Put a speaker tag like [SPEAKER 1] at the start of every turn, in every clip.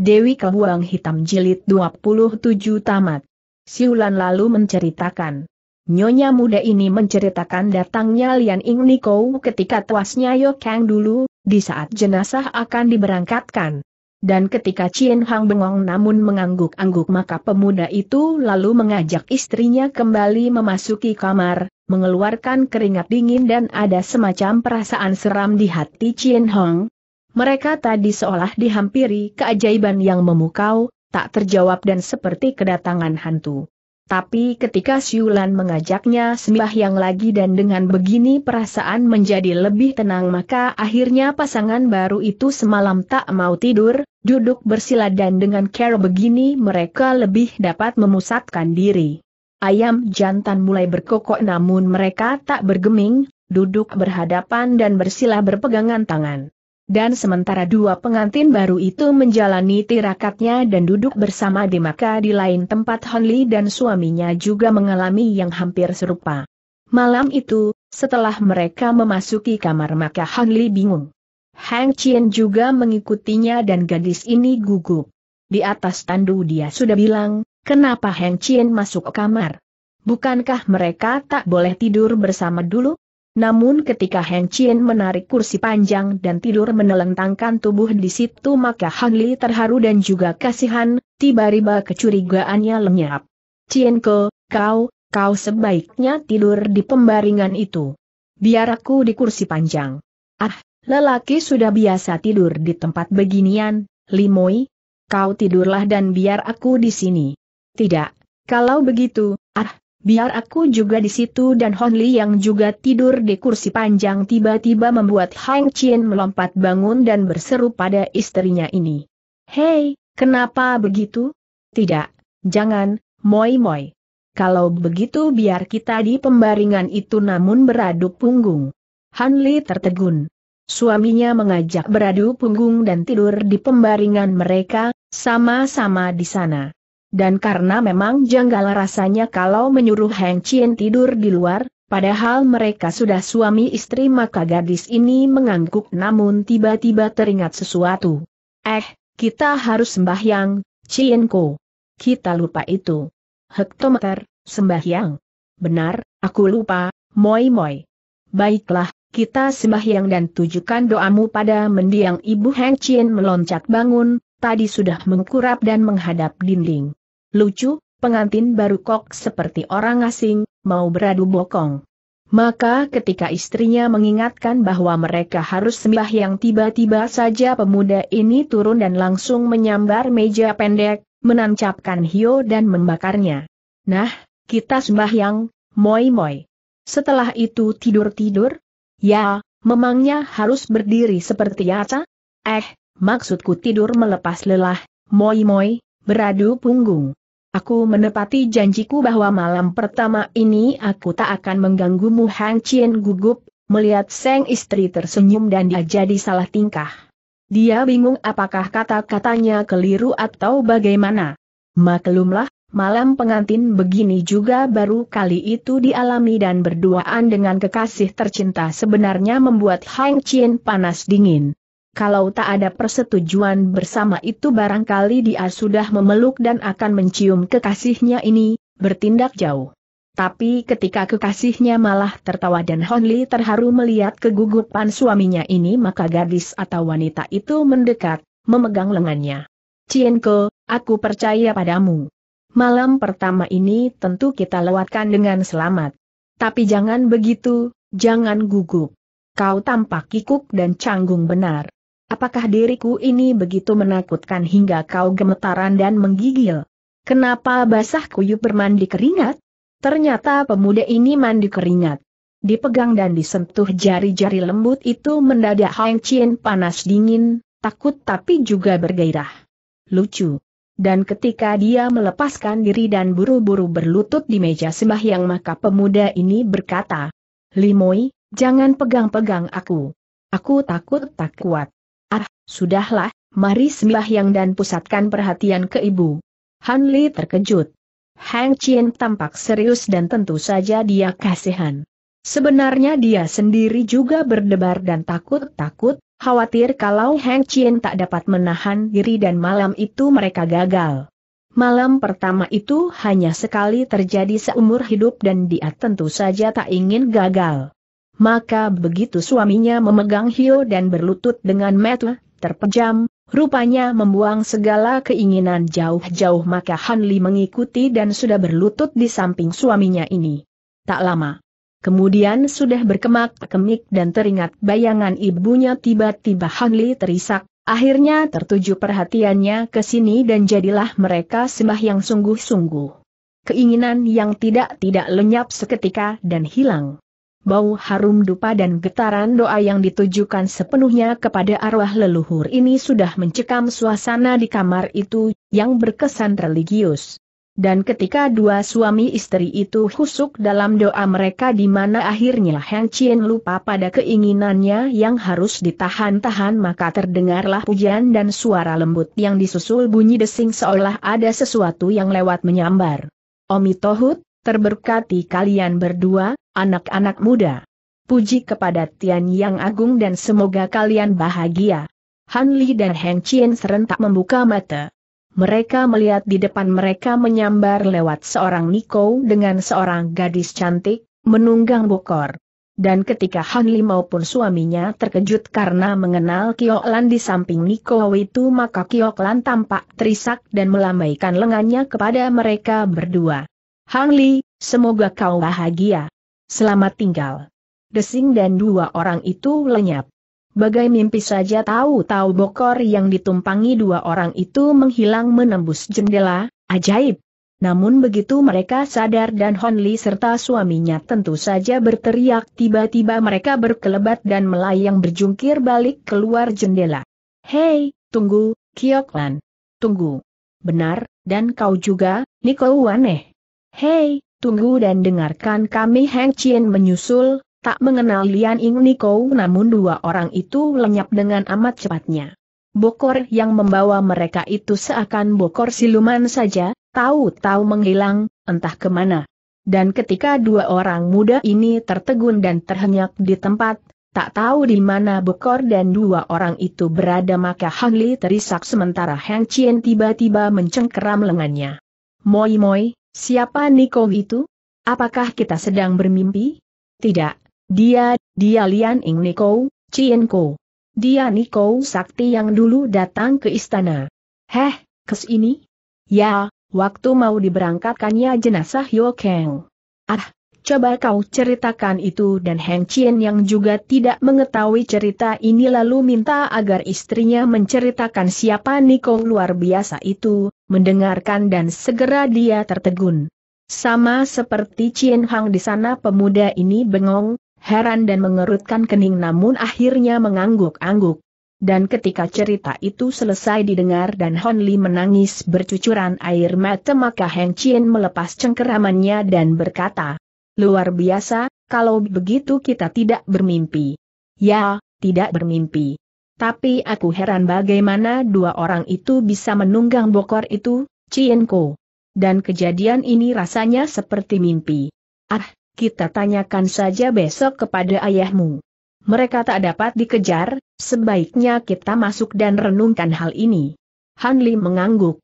[SPEAKER 1] Dewi Kebuang Hitam Jilid 27 Tamat. Siulan lalu menceritakan. Nyonya muda ini menceritakan datangnya Lian Ing Niko ketika tuasnya Kang dulu, di saat jenazah akan diberangkatkan. Dan ketika Chin Hang bengong namun mengangguk-angguk maka pemuda itu lalu mengajak istrinya kembali memasuki kamar, mengeluarkan keringat dingin dan ada semacam perasaan seram di hati Chin Hang, mereka tadi seolah dihampiri keajaiban yang memukau, tak terjawab dan seperti kedatangan hantu. Tapi ketika Siulan mengajaknya sembahyang lagi dan dengan begini perasaan menjadi lebih tenang maka akhirnya pasangan baru itu semalam tak mau tidur, duduk bersila dan dengan care begini mereka lebih dapat memusatkan diri. Ayam jantan mulai berkokok namun mereka tak bergeming, duduk berhadapan dan bersila berpegangan tangan dan sementara dua pengantin baru itu menjalani tirakatnya dan duduk bersama di maka di lain tempat Honli dan suaminya juga mengalami yang hampir serupa. Malam itu, setelah mereka memasuki kamar maka Li bingung. Hang Chien juga mengikutinya dan gadis ini gugup. Di atas tandu dia sudah bilang, kenapa Hang Chien masuk kamar? Bukankah mereka tak boleh tidur bersama dulu? Namun ketika Heng Chien menarik kursi panjang dan tidur menelentangkan tubuh di situ maka Han Li terharu dan juga kasihan, tiba-tiba kecurigaannya lenyap. Chien Ke, kau, kau sebaiknya tidur di pembaringan itu. Biar aku di kursi panjang. Ah, lelaki sudah biasa tidur di tempat beginian, Limoi. Kau tidurlah dan biar aku di sini. Tidak, kalau begitu, ah, Biar aku juga di situ dan Hon Li yang juga tidur di kursi panjang tiba-tiba membuat Hang Chin melompat bangun dan berseru pada istrinya ini. Hei, kenapa begitu? Tidak, jangan, moi moi. Kalau begitu biar kita di pembaringan itu namun beradu punggung. Han Li tertegun. Suaminya mengajak beradu punggung dan tidur di pembaringan mereka, sama-sama di sana. Dan karena memang janggal rasanya kalau menyuruh Heng Chien tidur di luar, padahal mereka sudah suami istri maka gadis ini mengangguk namun tiba-tiba teringat sesuatu. Eh, kita harus sembahyang, Chien Ko. Kita lupa itu. Hektometer, sembahyang. Benar, aku lupa, moi moi. Baiklah, kita sembahyang dan tujukan doamu pada mendiang ibu Heng Chien meloncat bangun, tadi sudah mengkurap dan menghadap dinding. Lucu, pengantin baru kok seperti orang asing, mau beradu bokong. Maka ketika istrinya mengingatkan bahwa mereka harus sembah yang tiba-tiba saja pemuda ini turun dan langsung menyambar meja pendek, menancapkan hio dan membakarnya. Nah, kita sembah yang, moi-moi. Setelah itu tidur-tidur? Ya, memangnya harus berdiri seperti Yaca? Eh, maksudku tidur melepas lelah, moi-moi, beradu punggung. Aku menepati janjiku bahwa malam pertama ini aku tak akan mengganggumu Hang Chien gugup, melihat sang istri tersenyum dan dia jadi salah tingkah. Dia bingung apakah kata-katanya keliru atau bagaimana. Maklumlah, malam pengantin begini juga baru kali itu dialami dan berduaan dengan kekasih tercinta sebenarnya membuat Hang Chien panas dingin kalau tak ada persetujuan bersama itu barangkali dia sudah memeluk dan akan mencium kekasihnya ini, bertindak jauh. Tapi ketika kekasihnya malah tertawa dan Honli terharu melihat kegugupan suaminya ini maka gadis atau wanita itu mendekat, memegang lengannya. Cienko, aku percaya padamu. Malam pertama ini tentu kita lewatkan dengan selamat. Tapi jangan begitu, jangan gugup. Kau tampak kikuk dan canggung benar. Apakah diriku ini begitu menakutkan hingga kau gemetaran dan menggigil? Kenapa basah kuyup bermandi keringat? Ternyata pemuda ini mandi keringat. Dipegang dan disentuh jari-jari lembut itu mendadak Hang Chien panas dingin, takut tapi juga bergairah. Lucu. Dan ketika dia melepaskan diri dan buru-buru berlutut di meja sembahyang maka pemuda ini berkata, Limoi, jangan pegang-pegang aku. Aku takut tak kuat. Ah, sudahlah, mari sembahyang dan pusatkan perhatian ke ibu. Han Li terkejut. Hang Chien tampak serius dan tentu saja dia kasihan. Sebenarnya dia sendiri juga berdebar dan takut-takut, khawatir kalau Hang Chien tak dapat menahan diri dan malam itu mereka gagal. Malam pertama itu hanya sekali terjadi seumur hidup dan dia tentu saja tak ingin gagal. Maka begitu suaminya memegang Hio dan berlutut dengan metu, terpejam, rupanya membuang segala keinginan jauh-jauh maka Hanli mengikuti dan sudah berlutut di samping suaminya ini. Tak lama. Kemudian sudah berkemak-kemik dan teringat bayangan ibunya tiba-tiba Hanli terisak, akhirnya tertuju perhatiannya ke sini dan jadilah mereka sembah yang sungguh-sungguh. Keinginan yang tidak-tidak lenyap seketika dan hilang. Bau harum dupa dan getaran doa yang ditujukan sepenuhnya kepada arwah leluhur ini sudah mencekam suasana di kamar itu, yang berkesan religius. Dan ketika dua suami istri itu husuk dalam doa mereka di mana akhirnya Heng Chien lupa pada keinginannya yang harus ditahan-tahan maka terdengarlah pujian dan suara lembut yang disusul bunyi desing seolah ada sesuatu yang lewat menyambar. Omi Terberkati kalian berdua, anak-anak muda. Puji kepada Tian Yang Agung dan semoga kalian bahagia. Han Li dan Heng Chien serentak membuka mata. Mereka melihat di depan mereka menyambar lewat seorang Niko dengan seorang gadis cantik, menunggang bokor. Dan ketika Han Li maupun suaminya terkejut karena mengenal Lan di samping Niko itu maka Lan tampak terisak dan melambaikan lengannya kepada mereka berdua. Hang Li, semoga kau bahagia. Selamat tinggal. Desing dan dua orang itu lenyap. Bagai mimpi saja tahu-tahu bokor yang ditumpangi dua orang itu menghilang menembus jendela, ajaib. Namun begitu mereka sadar dan Hon Li serta suaminya tentu saja berteriak tiba-tiba mereka berkelebat dan melayang berjungkir balik keluar jendela. Hei, tunggu, Kioklan. Tunggu. Benar, dan kau juga, Niko Waneh. Hei, tunggu dan dengarkan kami Heng Chien menyusul, tak mengenal Lian Ing Niko namun dua orang itu lenyap dengan amat cepatnya. Bokor yang membawa mereka itu seakan bokor siluman saja, tahu-tahu menghilang, entah kemana. Dan ketika dua orang muda ini tertegun dan terhenyak di tempat, tak tahu di mana Bokor dan dua orang itu berada maka Hang Li terisak sementara Heng Chien tiba-tiba mencengkeram lengannya. Moi moi, Siapa Niko itu? Apakah kita sedang bermimpi? Tidak, dia, dia Lian Ing Niko, Cien Ko. Dia Niko Sakti yang dulu datang ke istana. Heh, kes ini? Ya, waktu mau diberangkatkannya jenazah Yo Kang. Ah, Coba kau ceritakan itu dan Heng Chien yang juga tidak mengetahui cerita ini lalu minta agar istrinya menceritakan siapa Niko luar biasa itu, mendengarkan dan segera dia tertegun. Sama seperti Chien Hang di sana pemuda ini bengong, heran dan mengerutkan kening namun akhirnya mengangguk-angguk. Dan ketika cerita itu selesai didengar dan Hon Li menangis bercucuran air mata maka Heng Chien melepas cengkeramannya dan berkata, luar biasa, kalau begitu kita tidak bermimpi. Ya, tidak bermimpi. Tapi aku heran bagaimana dua orang itu bisa menunggang bokor itu, Cienko. Dan kejadian ini rasanya seperti mimpi. Ah, kita tanyakan saja besok kepada ayahmu. Mereka tak dapat dikejar, sebaiknya kita masuk dan renungkan hal ini. Hanli mengangguk.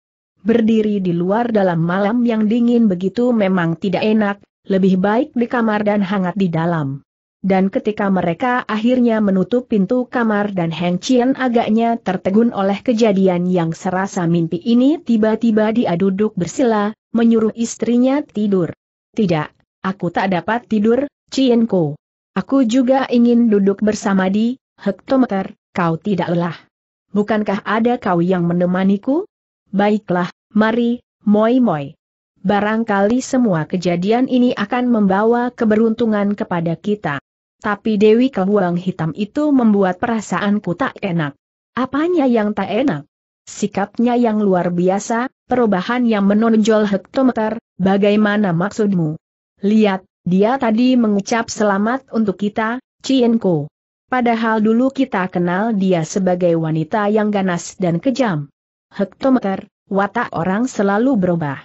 [SPEAKER 1] Berdiri di luar dalam malam yang dingin begitu memang tidak enak, lebih baik di kamar dan hangat di dalam. Dan ketika mereka akhirnya menutup pintu kamar dan Heng Chien agaknya tertegun oleh kejadian yang serasa mimpi ini tiba-tiba dia duduk bersila, menyuruh istrinya tidur. Tidak, aku tak dapat tidur, Chien Ko. Aku juga ingin duduk bersama di hektometer, kau tidak lelah. Bukankah ada kau yang menemaniku? Baiklah, mari, moi moi barangkali semua kejadian ini akan membawa keberuntungan kepada kita. Tapi Dewi Kebuang Hitam itu membuat perasaanku tak enak. Apanya yang tak enak? Sikapnya yang luar biasa, perubahan yang menonjol hektometer, bagaimana maksudmu? Lihat, dia tadi mengucap selamat untuk kita, Cienko. Padahal dulu kita kenal dia sebagai wanita yang ganas dan kejam. Hektometer, watak orang selalu berubah.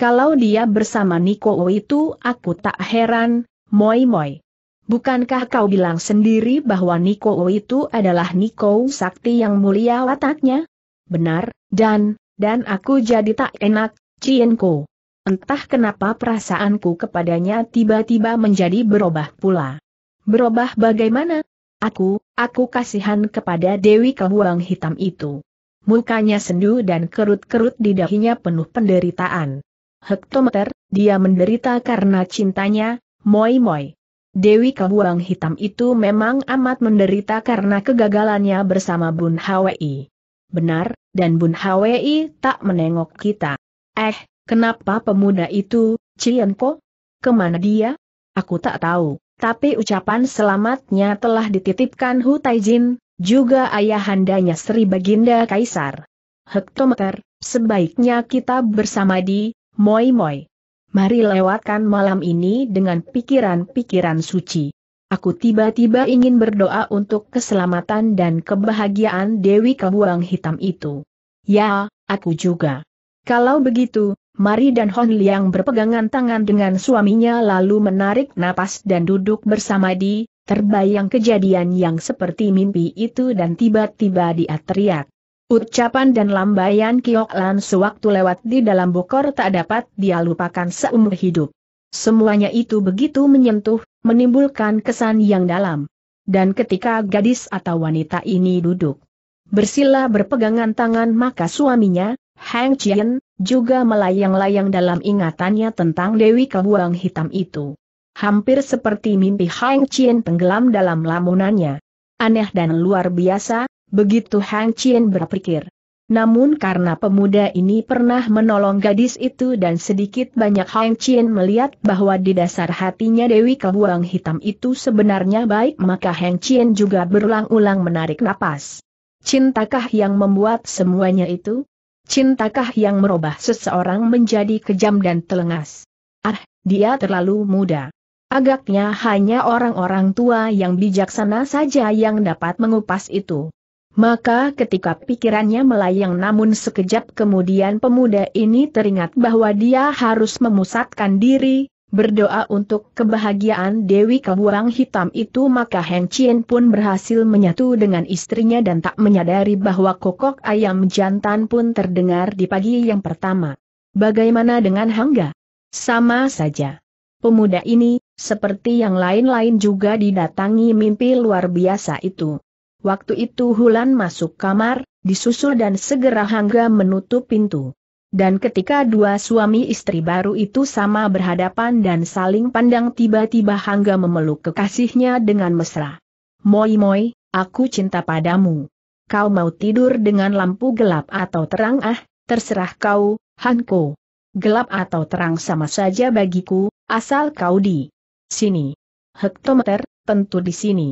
[SPEAKER 1] Kalau dia bersama Niko itu aku tak heran, moi moi. Bukankah kau bilang sendiri bahwa Niko itu adalah Niko sakti yang mulia wataknya? Benar, dan, dan aku jadi tak enak, Cienko. Entah kenapa perasaanku kepadanya tiba-tiba menjadi berubah pula. Berubah bagaimana? Aku, aku kasihan kepada Dewi Kebuang Hitam itu. Mukanya sendu dan kerut-kerut di dahinya penuh penderitaan hektometer, dia menderita karena cintanya, Moi Moi. Dewi Kabuang Hitam itu memang amat menderita karena kegagalannya bersama Bun Hwi. Benar, dan Bun Hwi tak menengok kita. Eh, kenapa pemuda itu, Cienko? Kemana dia? Aku tak tahu, tapi ucapan selamatnya telah dititipkan Hu Taijin, juga ayahandanya Sri Baginda Kaisar. Hektometer, sebaiknya kita bersama di moi-moi. Mari lewatkan malam ini dengan pikiran-pikiran suci. Aku tiba-tiba ingin berdoa untuk keselamatan dan kebahagiaan Dewi Kebuang Hitam itu. Ya, aku juga. Kalau begitu, Mari dan Hon Liang berpegangan tangan dengan suaminya lalu menarik napas dan duduk bersama di, terbayang kejadian yang seperti mimpi itu dan tiba-tiba dia teriak. Ucapan dan lambaian Kiok Lan sewaktu lewat di dalam bokor tak dapat dia lupakan seumur hidup. Semuanya itu begitu menyentuh, menimbulkan kesan yang dalam. Dan ketika gadis atau wanita ini duduk bersila berpegangan tangan maka suaminya, Hang Chien, juga melayang-layang dalam ingatannya tentang Dewi Kebuang Hitam itu. Hampir seperti mimpi Hang Chien tenggelam dalam lamunannya aneh dan luar biasa, begitu Hang Chien berpikir. Namun karena pemuda ini pernah menolong gadis itu dan sedikit banyak Hang Chien melihat bahwa di dasar hatinya Dewi Kebuang Hitam itu sebenarnya baik maka Hang Chien juga berulang-ulang menarik napas. Cintakah yang membuat semuanya itu? Cintakah yang merubah seseorang menjadi kejam dan telengas? Ah, dia terlalu muda. Agaknya hanya orang-orang tua yang bijaksana saja yang dapat mengupas itu. Maka ketika pikirannya melayang namun sekejap kemudian pemuda ini teringat bahwa dia harus memusatkan diri, berdoa untuk kebahagiaan Dewi Kebuang Hitam itu maka Heng Chien pun berhasil menyatu dengan istrinya dan tak menyadari bahwa kokok ayam jantan pun terdengar di pagi yang pertama. Bagaimana dengan Hangga? Sama saja. Pemuda ini, seperti yang lain-lain juga didatangi mimpi luar biasa itu. Waktu itu Hulan masuk kamar, disusul dan segera Hangga menutup pintu. Dan ketika dua suami istri baru itu sama berhadapan dan saling pandang tiba-tiba Hangga memeluk kekasihnya dengan mesra. Moi moi, aku cinta padamu. Kau mau tidur dengan lampu gelap atau terang ah, terserah kau, Hanko. Gelap atau terang sama saja bagiku, asal kau di Sini. Hektometer, tentu di sini.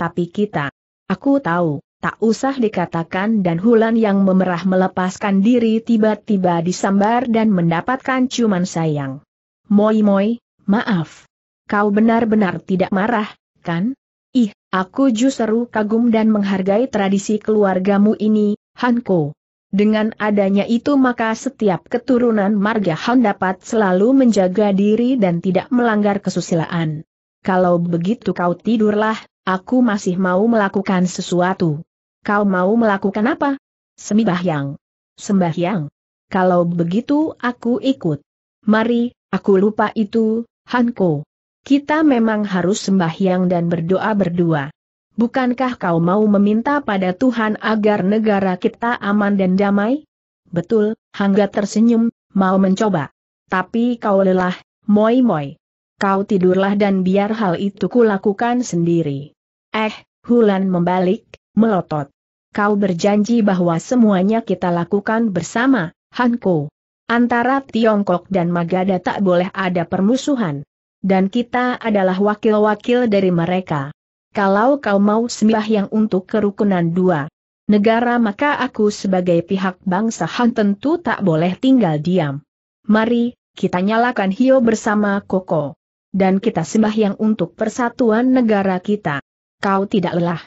[SPEAKER 1] Tapi kita. Aku tahu, tak usah dikatakan dan Hulan yang memerah melepaskan diri tiba-tiba disambar dan mendapatkan ciuman sayang. Moi moi, maaf. Kau benar-benar tidak marah, kan? Ih, aku justru kagum dan menghargai tradisi keluargamu ini, Hanko. Dengan adanya itu maka setiap keturunan marga Han dapat selalu menjaga diri dan tidak melanggar kesusilaan. Kalau begitu kau tidurlah, aku masih mau melakukan sesuatu. Kau mau melakukan apa? Sembahyang. Sembahyang. Kalau begitu aku ikut. Mari, aku lupa itu, Hanko. Kita memang harus sembahyang dan berdoa berdua. Bukankah kau mau meminta pada Tuhan agar negara kita aman dan damai? Betul, Hangga tersenyum, mau mencoba. Tapi kau lelah, moi-moi. Kau tidurlah dan biar hal itu kulakukan sendiri. Eh, Hulan membalik, melotot. Kau berjanji bahwa semuanya kita lakukan bersama, Hanko. Antara Tiongkok dan Magada tak boleh ada permusuhan. Dan kita adalah wakil-wakil dari mereka kalau kau mau sembahyang untuk kerukunan dua negara maka aku sebagai pihak bangsa Han tentu tak boleh tinggal diam. Mari, kita nyalakan Hio bersama Koko. Dan kita sembahyang untuk persatuan negara kita. Kau tidak lelah.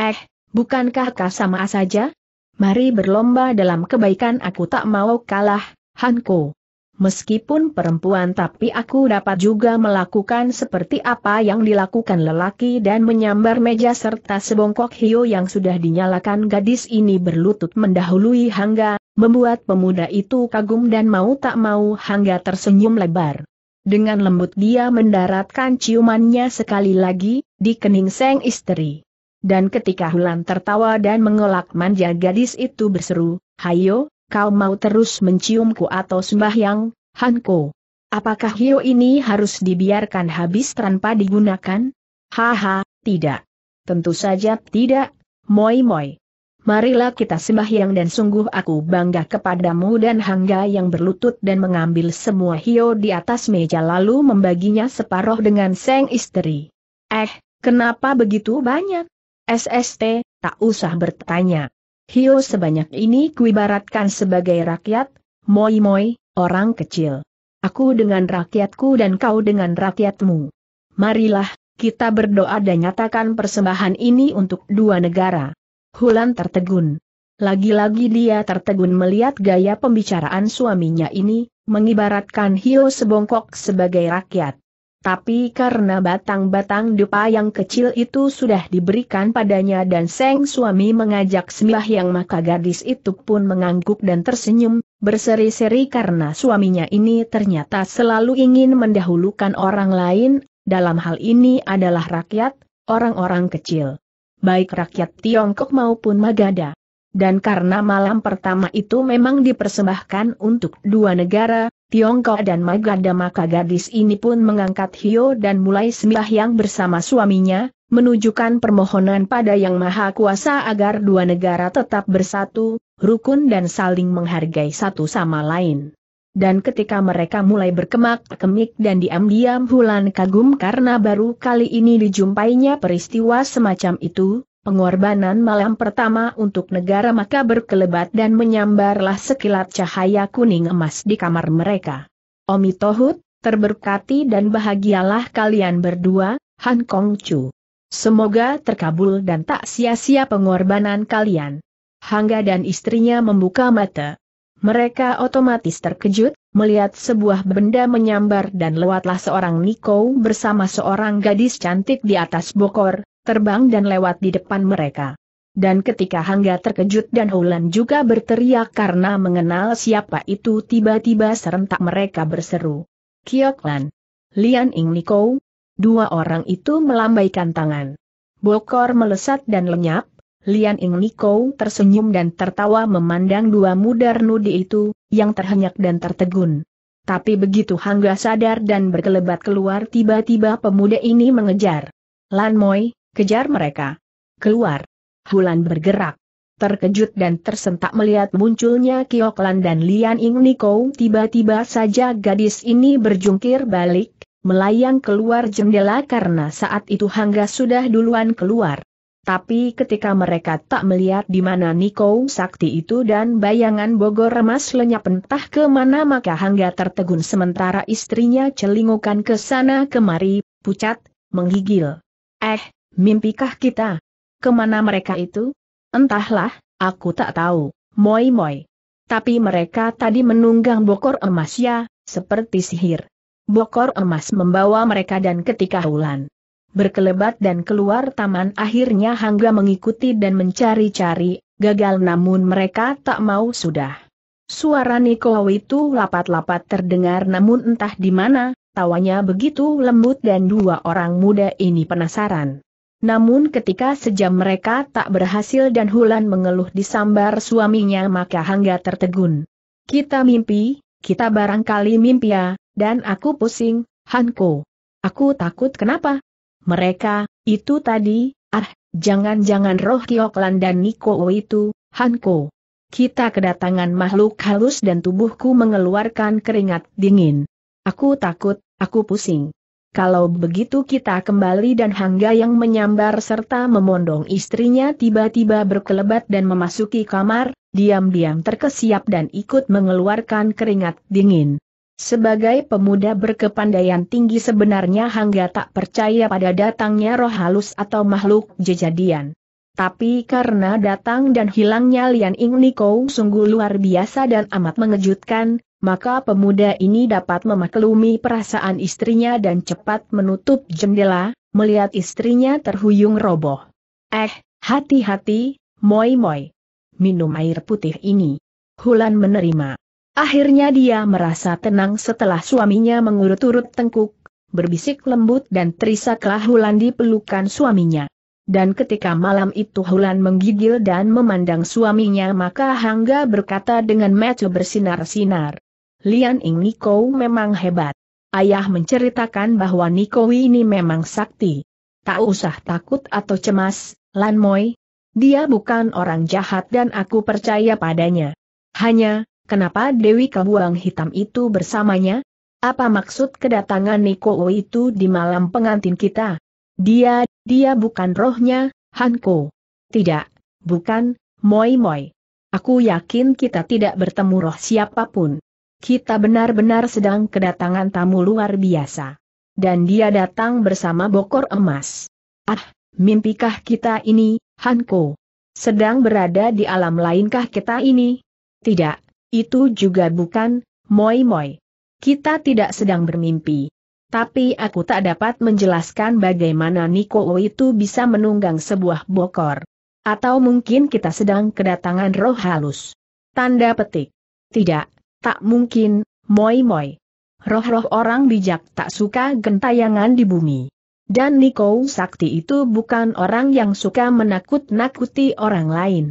[SPEAKER 1] Eh, bukankah kau sama saja? Mari berlomba dalam kebaikan aku tak mau kalah, Hanko meskipun perempuan tapi aku dapat juga melakukan seperti apa yang dilakukan lelaki dan menyambar meja serta sebongkok hiu yang sudah dinyalakan gadis ini berlutut mendahului Hangga, membuat pemuda itu kagum dan mau tak mau Hangga tersenyum lebar. Dengan lembut dia mendaratkan ciumannya sekali lagi, di kening sang istri. Dan ketika Hulan tertawa dan mengelak manja gadis itu berseru, Hayo, kau mau terus menciumku atau sembahyang, Hanko? Apakah hiu ini harus dibiarkan habis tanpa digunakan? Haha, tidak. Tentu saja tidak, moi moi. Marilah kita sembahyang dan sungguh aku bangga kepadamu dan Hangga yang berlutut dan mengambil semua hio di atas meja lalu membaginya separoh dengan seng istri. Eh, kenapa begitu banyak? SST, tak usah bertanya. Hio sebanyak ini kuibaratkan sebagai rakyat, moi-moi, orang kecil. Aku dengan rakyatku dan kau dengan rakyatmu. Marilah, kita berdoa dan nyatakan persembahan ini untuk dua negara. Hulan tertegun. Lagi-lagi dia tertegun melihat gaya pembicaraan suaminya ini, mengibaratkan Hio sebongkok sebagai rakyat. Tapi karena batang-batang dupa yang kecil itu sudah diberikan padanya dan Seng suami mengajak sembah, yang maka gadis itu pun mengangguk dan tersenyum, berseri-seri karena suaminya ini ternyata selalu ingin mendahulukan orang lain, dalam hal ini adalah rakyat, orang-orang kecil. Baik rakyat Tiongkok maupun Magada. Dan karena malam pertama itu memang dipersembahkan untuk dua negara, Tiongkok dan Maganda maka gadis ini pun mengangkat Hio dan mulai yang bersama suaminya, menunjukkan permohonan pada Yang Maha Kuasa agar dua negara tetap bersatu, rukun dan saling menghargai satu sama lain. Dan ketika mereka mulai berkemak-kemik dan diam-diam Hulan kagum karena baru kali ini dijumpainya peristiwa semacam itu, Pengorbanan malam pertama untuk negara maka berkelebat dan menyambarlah sekilat cahaya kuning emas di kamar mereka. Omi Tohut, terberkati dan bahagialah kalian berdua, Han Kong Chu. Semoga terkabul dan tak sia-sia pengorbanan kalian. Hangga dan istrinya membuka mata. Mereka otomatis terkejut, melihat sebuah benda menyambar dan lewatlah seorang Niko bersama seorang gadis cantik di atas bokor, terbang dan lewat di depan mereka. Dan ketika Hangga terkejut dan Hulan juga berteriak karena mengenal siapa itu tiba-tiba serentak mereka berseru. Kioklan. Lian Ing Niko. Dua orang itu melambaikan tangan. Bokor melesat dan lenyap, Lian Ing Niko tersenyum dan tertawa memandang dua muda nudi itu, yang terhenyak dan tertegun. Tapi begitu Hangga sadar dan berkelebat keluar tiba-tiba pemuda ini mengejar. Lan Moi, Kejar mereka. Keluar. Hulan bergerak. Terkejut dan tersentak melihat munculnya Kioklan dan Lian Ing Niko tiba-tiba saja gadis ini berjungkir balik, melayang keluar jendela karena saat itu Hangga sudah duluan keluar. Tapi ketika mereka tak melihat di mana Niko Sakti itu dan bayangan Bogor Remas lenyap entah ke mana maka Hangga tertegun sementara istrinya celingukan ke sana kemari, pucat, menggigil. Eh, Mimpikah kita? Kemana mereka itu? Entahlah, aku tak tahu, moi-moi. Tapi mereka tadi menunggang bokor emas ya, seperti sihir. Bokor emas membawa mereka dan ketika Hulan berkelebat dan keluar taman akhirnya Hangga mengikuti dan mencari-cari, gagal namun mereka tak mau sudah. Suara Niko itu lapat-lapat terdengar namun entah di mana, tawanya begitu lembut dan dua orang muda ini penasaran. Namun ketika sejam mereka tak berhasil dan Hulan mengeluh disambar suaminya maka Hangga tertegun. Kita mimpi, kita barangkali mimpi ya, dan aku pusing, Hanko. Aku takut kenapa? Mereka, itu tadi, ah, jangan-jangan roh Kioklan dan Niko oh itu, Hanko. Kita kedatangan makhluk halus dan tubuhku mengeluarkan keringat dingin. Aku takut, aku pusing. Kalau begitu kita kembali dan Hangga yang menyambar serta memondong istrinya tiba-tiba berkelebat dan memasuki kamar, diam-diam terkesiap dan ikut mengeluarkan keringat dingin. Sebagai pemuda berkepandaian tinggi sebenarnya Hangga tak percaya pada datangnya roh halus atau makhluk jejadian. Tapi karena datang dan hilangnya Lian Ing Niko sungguh luar biasa dan amat mengejutkan, maka pemuda ini dapat memaklumi perasaan istrinya dan cepat menutup jendela, melihat istrinya terhuyung roboh. Eh, hati-hati, moi-moi. Minum air putih ini. Hulan menerima. Akhirnya dia merasa tenang setelah suaminya mengurut-urut tengkuk, berbisik lembut dan terisaklah Hulan di pelukan suaminya. Dan ketika malam itu Hulan menggigil dan memandang suaminya maka Hangga berkata dengan mata bersinar-sinar. Lian Ing Niko memang hebat. Ayah menceritakan bahwa Niko ini memang sakti. Tak usah takut atau cemas, Lan Moi. Dia bukan orang jahat dan aku percaya padanya. Hanya, kenapa Dewi Kebuang Hitam itu bersamanya? Apa maksud kedatangan Niko itu di malam pengantin kita? Dia, dia bukan rohnya, Hanko. Tidak, bukan, Moi Moi. Aku yakin kita tidak bertemu roh siapapun. Kita benar-benar sedang kedatangan tamu luar biasa. Dan dia datang bersama bokor emas. Ah, mimpikah kita ini, Hanko? Sedang berada di alam lainkah kita ini? Tidak, itu juga bukan, moi-moi. Kita tidak sedang bermimpi. Tapi aku tak dapat menjelaskan bagaimana Niko itu bisa menunggang sebuah bokor. Atau mungkin kita sedang kedatangan roh halus. Tanda petik. Tidak, Tak mungkin, moi-moi. Roh-roh orang bijak tak suka gentayangan di bumi. Dan Niko Sakti itu bukan orang yang suka menakut-nakuti orang lain.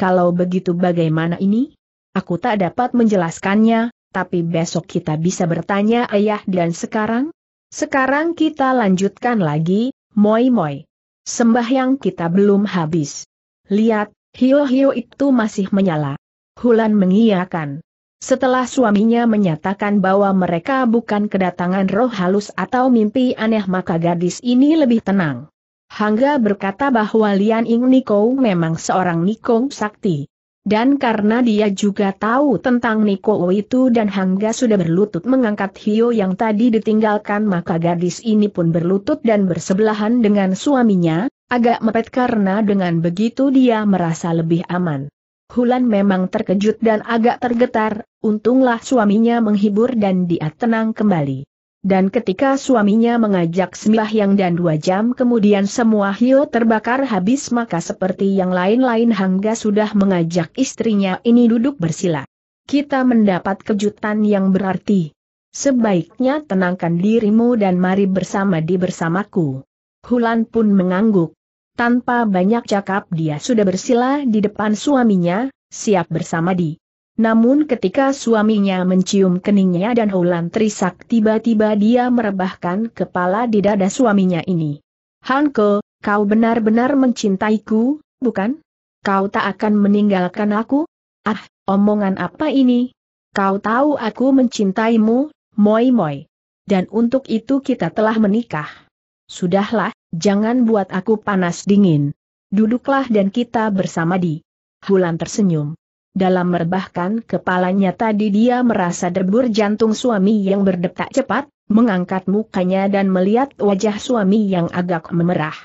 [SPEAKER 1] Kalau begitu bagaimana ini? Aku tak dapat menjelaskannya, tapi besok kita bisa bertanya ayah dan sekarang? Sekarang kita lanjutkan lagi, moi-moi. Sembahyang kita belum habis. Lihat, hio-hio itu masih menyala. Hulan mengiyakan. Setelah suaminya menyatakan bahwa mereka bukan kedatangan roh halus atau mimpi aneh maka gadis ini lebih tenang. Hangga berkata bahwa Lian Ying Niko memang seorang Niko sakti. Dan karena dia juga tahu tentang Niko itu dan Hangga sudah berlutut mengangkat Hio yang tadi ditinggalkan maka gadis ini pun berlutut dan bersebelahan dengan suaminya, agak mepet karena dengan begitu dia merasa lebih aman. Hulan memang terkejut dan agak tergetar, untunglah suaminya menghibur dan dia tenang kembali. Dan ketika suaminya mengajak yang dan dua jam kemudian semua hiu terbakar habis maka seperti yang lain-lain Hangga sudah mengajak istrinya ini duduk bersila. Kita mendapat kejutan yang berarti. Sebaiknya tenangkan dirimu dan mari bersama di bersamaku. Hulan pun mengangguk. Tanpa banyak cakap dia sudah bersila di depan suaminya, siap bersama di. Namun ketika suaminya mencium keningnya dan Hulan Trisak tiba-tiba dia merebahkan kepala di dada suaminya ini. Hanko, kau benar-benar mencintaiku, bukan? Kau tak akan meninggalkan aku? Ah, omongan apa ini? Kau tahu aku mencintaimu, moi-moi. Dan untuk itu kita telah menikah. Sudahlah, jangan buat aku panas dingin. Duduklah dan kita bersama di. Hulan tersenyum. Dalam merebahkan kepalanya tadi dia merasa debur jantung suami yang berdetak cepat, mengangkat mukanya dan melihat wajah suami yang agak memerah.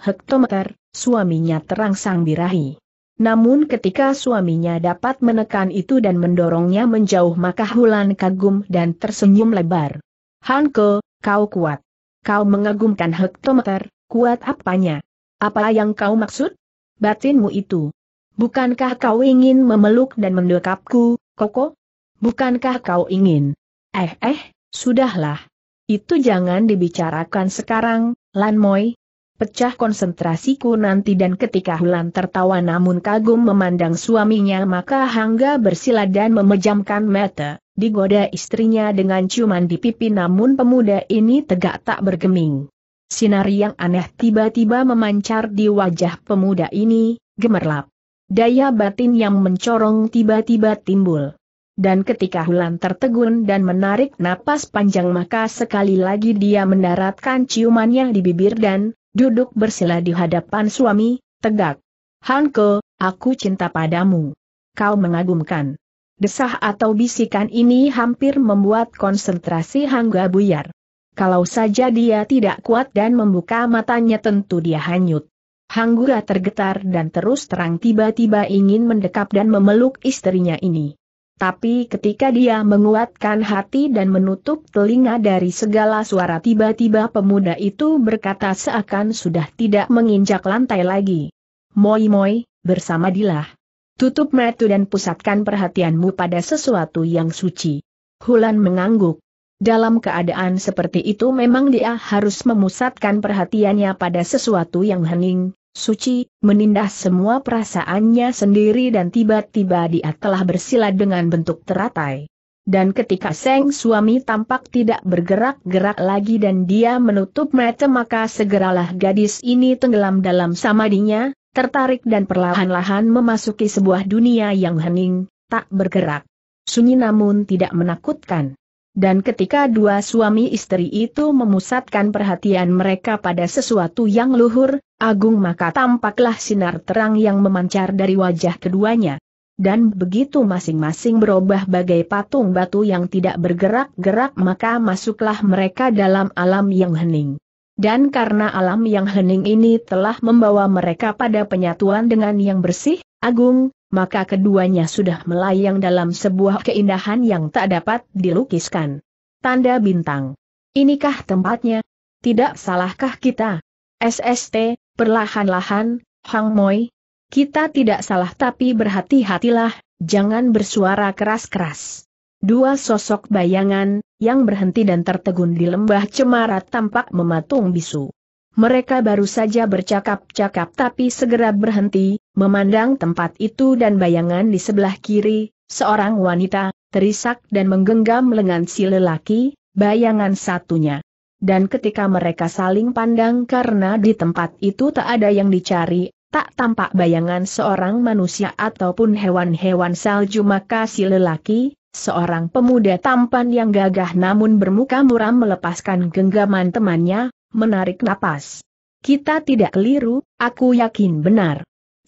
[SPEAKER 1] Hektometer, suaminya terangsang birahi. Namun ketika suaminya dapat menekan itu dan mendorongnya menjauh maka Hulan kagum dan tersenyum lebar. Hanko, kau kuat. Kau mengagumkan hektometer, kuat apanya? Apa yang kau maksud? Batinmu itu. Bukankah kau ingin memeluk dan mendekapku, Koko? Bukankah kau ingin? Eh eh, sudahlah. Itu jangan dibicarakan sekarang, Lan Moi, pecah konsentrasiku nanti dan ketika Hulan tertawa namun kagum memandang suaminya maka Hangga bersila dan memejamkan mata, digoda istrinya dengan ciuman di pipi namun pemuda ini tegak tak bergeming. Sinar yang aneh tiba-tiba memancar di wajah pemuda ini, gemerlap. Daya batin yang mencorong tiba-tiba timbul. Dan ketika Hulan tertegun dan menarik napas panjang maka sekali lagi dia mendaratkan ciumannya di bibir dan, Duduk bersila di hadapan suami, tegak. Hanko, aku cinta padamu. Kau mengagumkan. Desah atau bisikan ini hampir membuat konsentrasi Hangga buyar. Kalau saja dia tidak kuat dan membuka matanya tentu dia hanyut. Hanggura tergetar dan terus terang tiba-tiba ingin mendekap dan memeluk istrinya ini. Tapi ketika dia menguatkan hati dan menutup telinga dari segala suara tiba-tiba pemuda itu berkata seakan sudah tidak menginjak lantai lagi. Moi-moi, bersama dilah. Tutup mata dan pusatkan perhatianmu pada sesuatu yang suci. Hulan mengangguk. Dalam keadaan seperti itu memang dia harus memusatkan perhatiannya pada sesuatu yang hening, suci, menindas semua perasaannya sendiri dan tiba-tiba dia telah bersila dengan bentuk teratai. Dan ketika Seng suami tampak tidak bergerak-gerak lagi dan dia menutup mata maka segeralah gadis ini tenggelam dalam samadinya, tertarik dan perlahan-lahan memasuki sebuah dunia yang hening, tak bergerak. Sunyi namun tidak menakutkan. Dan ketika dua suami istri itu memusatkan perhatian mereka pada sesuatu yang luhur, agung maka tampaklah sinar terang yang memancar dari wajah keduanya. Dan begitu masing-masing berubah bagai patung batu yang tidak bergerak-gerak maka masuklah mereka dalam alam yang hening. Dan karena alam yang hening ini telah membawa mereka pada penyatuan dengan yang bersih, agung, maka keduanya sudah melayang dalam sebuah keindahan yang tak dapat dilukiskan. Tanda bintang. Inikah tempatnya? Tidak salahkah kita? SST, perlahan-lahan, Hang Moi. Kita tidak salah tapi berhati-hatilah, jangan bersuara keras-keras. Dua sosok bayangan, yang berhenti dan tertegun di lembah cemara tampak mematung bisu. Mereka baru saja bercakap-cakap tapi segera berhenti, Memandang tempat itu dan bayangan di sebelah kiri, seorang wanita, terisak dan menggenggam lengan si lelaki, bayangan satunya. Dan ketika mereka saling pandang karena di tempat itu tak ada yang dicari, tak tampak bayangan seorang manusia ataupun hewan-hewan salju maka si lelaki, seorang pemuda tampan yang gagah namun bermuka muram melepaskan genggaman temannya, menarik napas. Kita tidak keliru, aku yakin benar.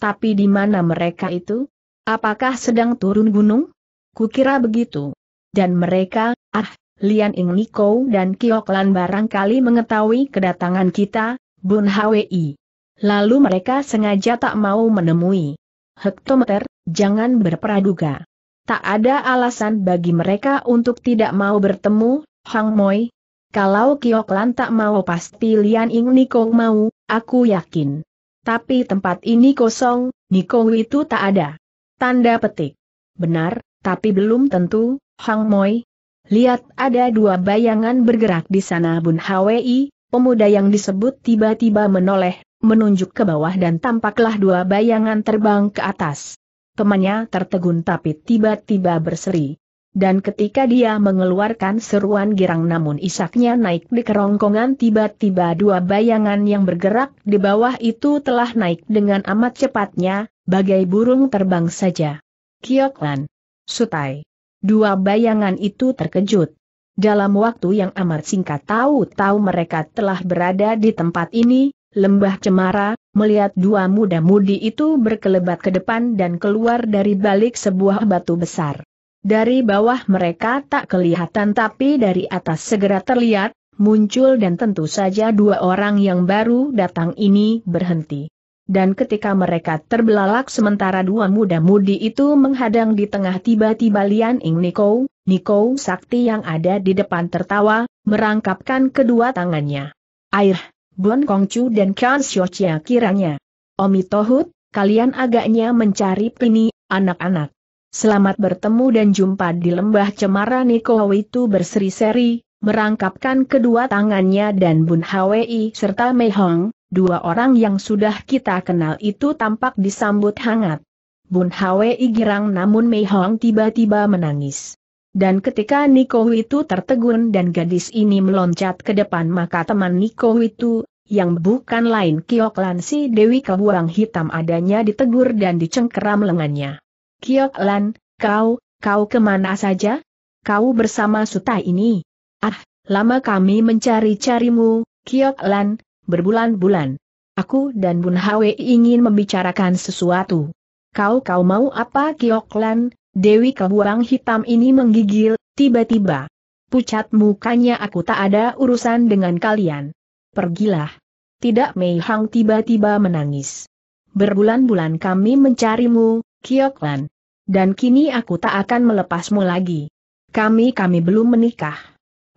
[SPEAKER 1] Tapi di mana mereka itu? Apakah sedang turun gunung? Kukira begitu. Dan mereka, ah, Lian Ing Niko dan Kioklan barangkali mengetahui kedatangan kita, Bun Hwi. Lalu mereka sengaja tak mau menemui. Hektometer, jangan berperaduga. Tak ada alasan bagi mereka untuk tidak mau bertemu, Hang Moi. Kalau Kioklan tak mau pasti Lian Ing Niko mau, aku yakin. Tapi tempat ini kosong, Niko itu tak ada. Tanda petik. Benar, tapi belum tentu, Hang Moi. Lihat ada dua bayangan bergerak di sana Bun Hwi, pemuda yang disebut tiba-tiba menoleh, menunjuk ke bawah dan tampaklah dua bayangan terbang ke atas. Temannya tertegun tapi tiba-tiba berseri dan ketika dia mengeluarkan seruan girang namun isaknya naik di kerongkongan tiba-tiba dua bayangan yang bergerak di bawah itu telah naik dengan amat cepatnya, bagai burung terbang saja. Kioklan. Sutai. Dua bayangan itu terkejut. Dalam waktu yang amat singkat tahu-tahu mereka telah berada di tempat ini, lembah cemara, melihat dua muda-mudi itu berkelebat ke depan dan keluar dari balik sebuah batu besar. Dari bawah mereka tak kelihatan tapi dari atas segera terlihat, muncul dan tentu saja dua orang yang baru datang ini berhenti. Dan ketika mereka terbelalak sementara dua muda-mudi itu menghadang di tengah tiba-tiba Lian Ing Niko, Niko Sakti yang ada di depan tertawa, merangkapkan kedua tangannya. Air, Bon Kong Chu dan Kan Chia, kiranya. Omi Tohut, kalian agaknya mencari pini, anak-anak. Selamat bertemu dan jumpa di lembah cemara Niko itu berseri-seri, merangkapkan kedua tangannya dan Bun Hwi serta Mei Hong, dua orang yang sudah kita kenal itu tampak disambut hangat. Bun Hwi girang namun Mei Hong tiba-tiba menangis. Dan ketika Niko itu tertegun dan gadis ini meloncat ke depan maka teman Niko itu, yang bukan lain Kioklan si Dewi Kebuang Hitam adanya ditegur dan dicengkeram lengannya. Kiok Lan, kau, kau kemana saja? Kau bersama Suta ini. Ah, lama kami mencari-carimu, Kiok Lan, berbulan-bulan. Aku dan Bun Hwe ingin membicarakan sesuatu. Kau kau mau apa Kiok Lan? Dewi kebuang hitam ini menggigil, tiba-tiba. Pucat mukanya aku tak ada urusan dengan kalian. Pergilah. Tidak Mei Hang tiba-tiba menangis. Berbulan-bulan kami mencarimu, Lan. Dan kini aku tak akan melepasmu lagi. Kami-kami belum menikah.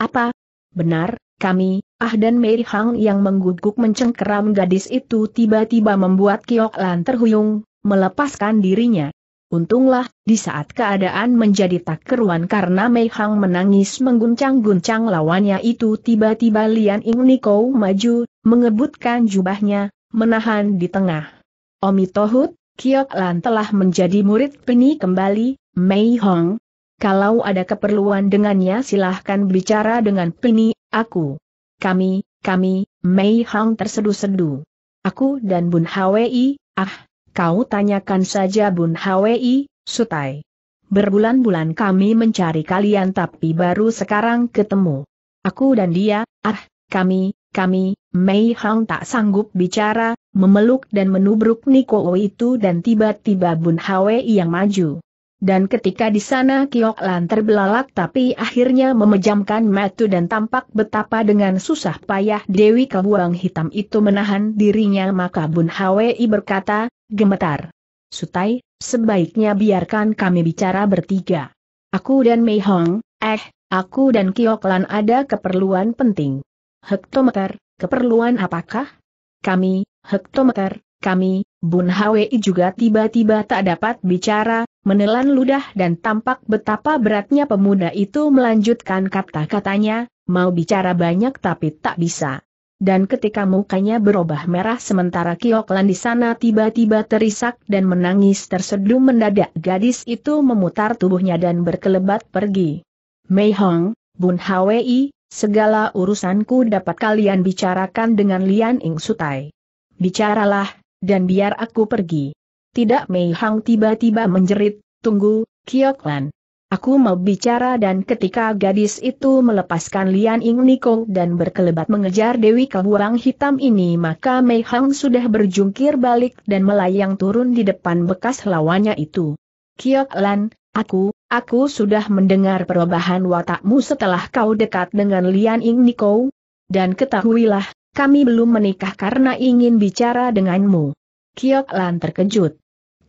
[SPEAKER 1] Apa? Benar, kami, Ah dan Mei Hang yang mengguguk mencengkeram gadis itu tiba-tiba membuat Kiok Lan terhuyung, melepaskan dirinya. Untunglah, di saat keadaan menjadi tak keruan karena Mei Hang menangis mengguncang-guncang lawannya itu tiba-tiba Lian Ing Niko maju, mengebutkan jubahnya, menahan di tengah. Omi Tohut, Kiok Lan telah menjadi murid Peni kembali, Mei Hong. Kalau ada keperluan dengannya silahkan bicara dengan Peni, aku. Kami, kami, Mei Hong terseduh sedu Aku dan Bun Hwi, ah, kau tanyakan saja Bun Hwi, Sutai. Berbulan-bulan kami mencari kalian tapi baru sekarang ketemu. Aku dan dia, ah, kami, kami, Mei Hang tak sanggup bicara, memeluk dan menubruk Niko O itu dan tiba-tiba Bun Hwe yang maju. Dan ketika di sana Kiok Lan terbelalak tapi akhirnya memejamkan matu dan tampak betapa dengan susah payah Dewi Kebuang Hitam itu menahan dirinya maka Bun Hwe berkata, gemetar. Sutai, sebaiknya biarkan kami bicara bertiga. Aku dan Mei Hong, eh, aku dan Kiok ada keperluan penting hektometer, keperluan apakah? Kami, hektometer, kami, Bun Hwi juga tiba-tiba tak dapat bicara, menelan ludah dan tampak betapa beratnya pemuda itu melanjutkan kata-katanya, mau bicara banyak tapi tak bisa. Dan ketika mukanya berubah merah sementara Kioklan di sana tiba-tiba terisak dan menangis terseduh mendadak gadis itu memutar tubuhnya dan berkelebat pergi. Mei Hong, Bun Hwi, Segala urusanku dapat kalian bicarakan dengan Lian Ing Sutai. Bicaralah, dan biar aku pergi. Tidak Mei Hang tiba-tiba menjerit, tunggu, Lan. Aku mau bicara dan ketika gadis itu melepaskan Lian Ing Niko dan berkelebat mengejar Dewi Kehuang Hitam ini maka Mei Hang sudah berjungkir balik dan melayang turun di depan bekas lawannya itu. Kiok Lan, aku, Aku sudah mendengar perubahan watakmu setelah kau dekat dengan Lian Ing Niko. Dan ketahuilah, kami belum menikah karena ingin bicara denganmu. Kiok Lan terkejut.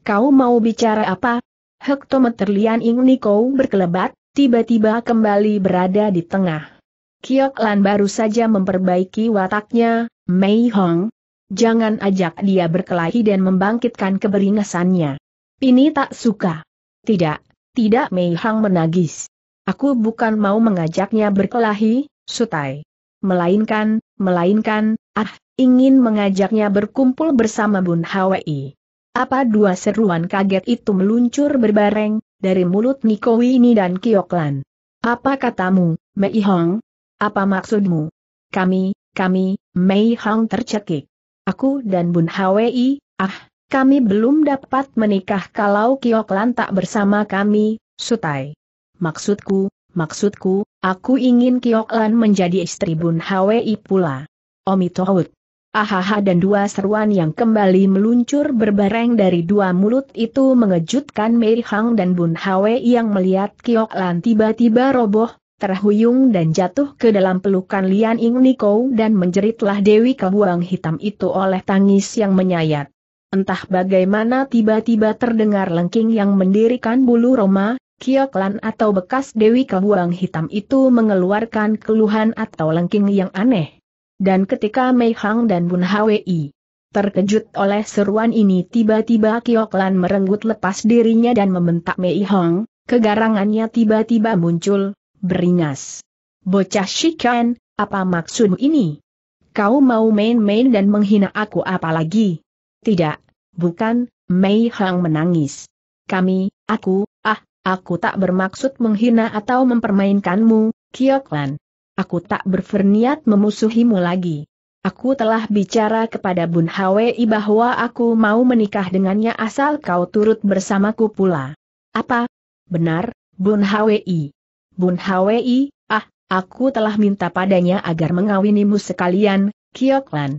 [SPEAKER 1] Kau mau bicara apa? Hektometer Lian Ing Niko berkelebat, tiba-tiba kembali berada di tengah. Kiok Lan baru saja memperbaiki wataknya, Mei Hong. Jangan ajak dia berkelahi dan membangkitkan keberingasannya. Ini tak suka. Tidak, tidak Mei Hang menagis. Aku bukan mau mengajaknya berkelahi, Sutai. Melainkan, melainkan, ah, ingin mengajaknya berkumpul bersama Bun Hwi. Apa dua seruan kaget itu meluncur berbareng, dari mulut Niko Wini dan Kioklan. Apa katamu, Mei Hong? Apa maksudmu? Kami, kami, Mei Hong tercekik. Aku dan Bun Hwi, ah, kami belum dapat menikah kalau Kioklan tak bersama kami, Sutai. Maksudku, maksudku, aku ingin Kioklan menjadi istri Bun Hwi pula. Omitohut. Ahaha dan dua seruan yang kembali meluncur berbareng dari dua mulut itu mengejutkan Mei Hang dan Bun Hwi yang melihat Kioklan tiba-tiba roboh, terhuyung dan jatuh ke dalam pelukan Lian Ing Niko dan menjeritlah Dewi Kebuang Hitam itu oleh tangis yang menyayat. Entah bagaimana tiba-tiba terdengar lengking yang mendirikan bulu Roma, Kioklan atau bekas Dewi Kebuang Hitam itu mengeluarkan keluhan atau lengking yang aneh. Dan ketika Mei Hang dan Bun Hwi terkejut oleh seruan ini tiba-tiba Kioklan merenggut lepas dirinya dan membentak Mei Hang, kegarangannya tiba-tiba muncul, beringas. Bocah Shikan, apa maksud ini? Kau mau main-main dan menghina aku apalagi? Tidak, bukan, Mei Hang menangis. Kami, aku, ah, aku tak bermaksud menghina atau mempermainkanmu, Kioklan. Aku tak berferniat memusuhimu lagi. Aku telah bicara kepada Bun Hwi bahwa aku mau menikah dengannya asal kau turut bersamaku pula. Apa? Benar, Bun Hwi. Bun Hwi, ah, aku telah minta padanya agar mengawinimu sekalian, Kioklan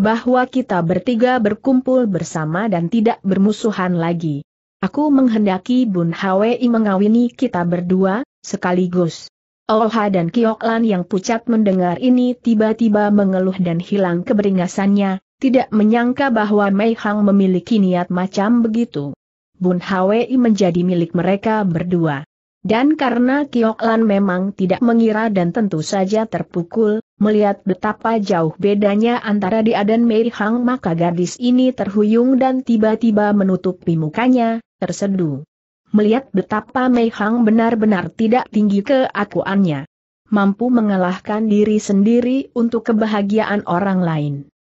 [SPEAKER 1] bahwa kita bertiga berkumpul bersama dan tidak bermusuhan lagi. Aku menghendaki Bun Hwi mengawini kita berdua, sekaligus. Oha dan Kioklan yang pucat mendengar ini tiba-tiba mengeluh dan hilang keberingasannya, tidak menyangka bahwa Mei Hang memiliki niat macam begitu. Bun Hwi menjadi milik mereka berdua. Dan karena Kioklan memang tidak mengira dan tentu saja terpukul, Melihat betapa jauh bedanya antara dia dan Mei Hang maka gadis ini terhuyung dan tiba-tiba menutupi mukanya, terseduh. Melihat betapa Mei Hang benar-benar tidak tinggi keakuannya. Mampu mengalahkan diri sendiri untuk kebahagiaan orang lain.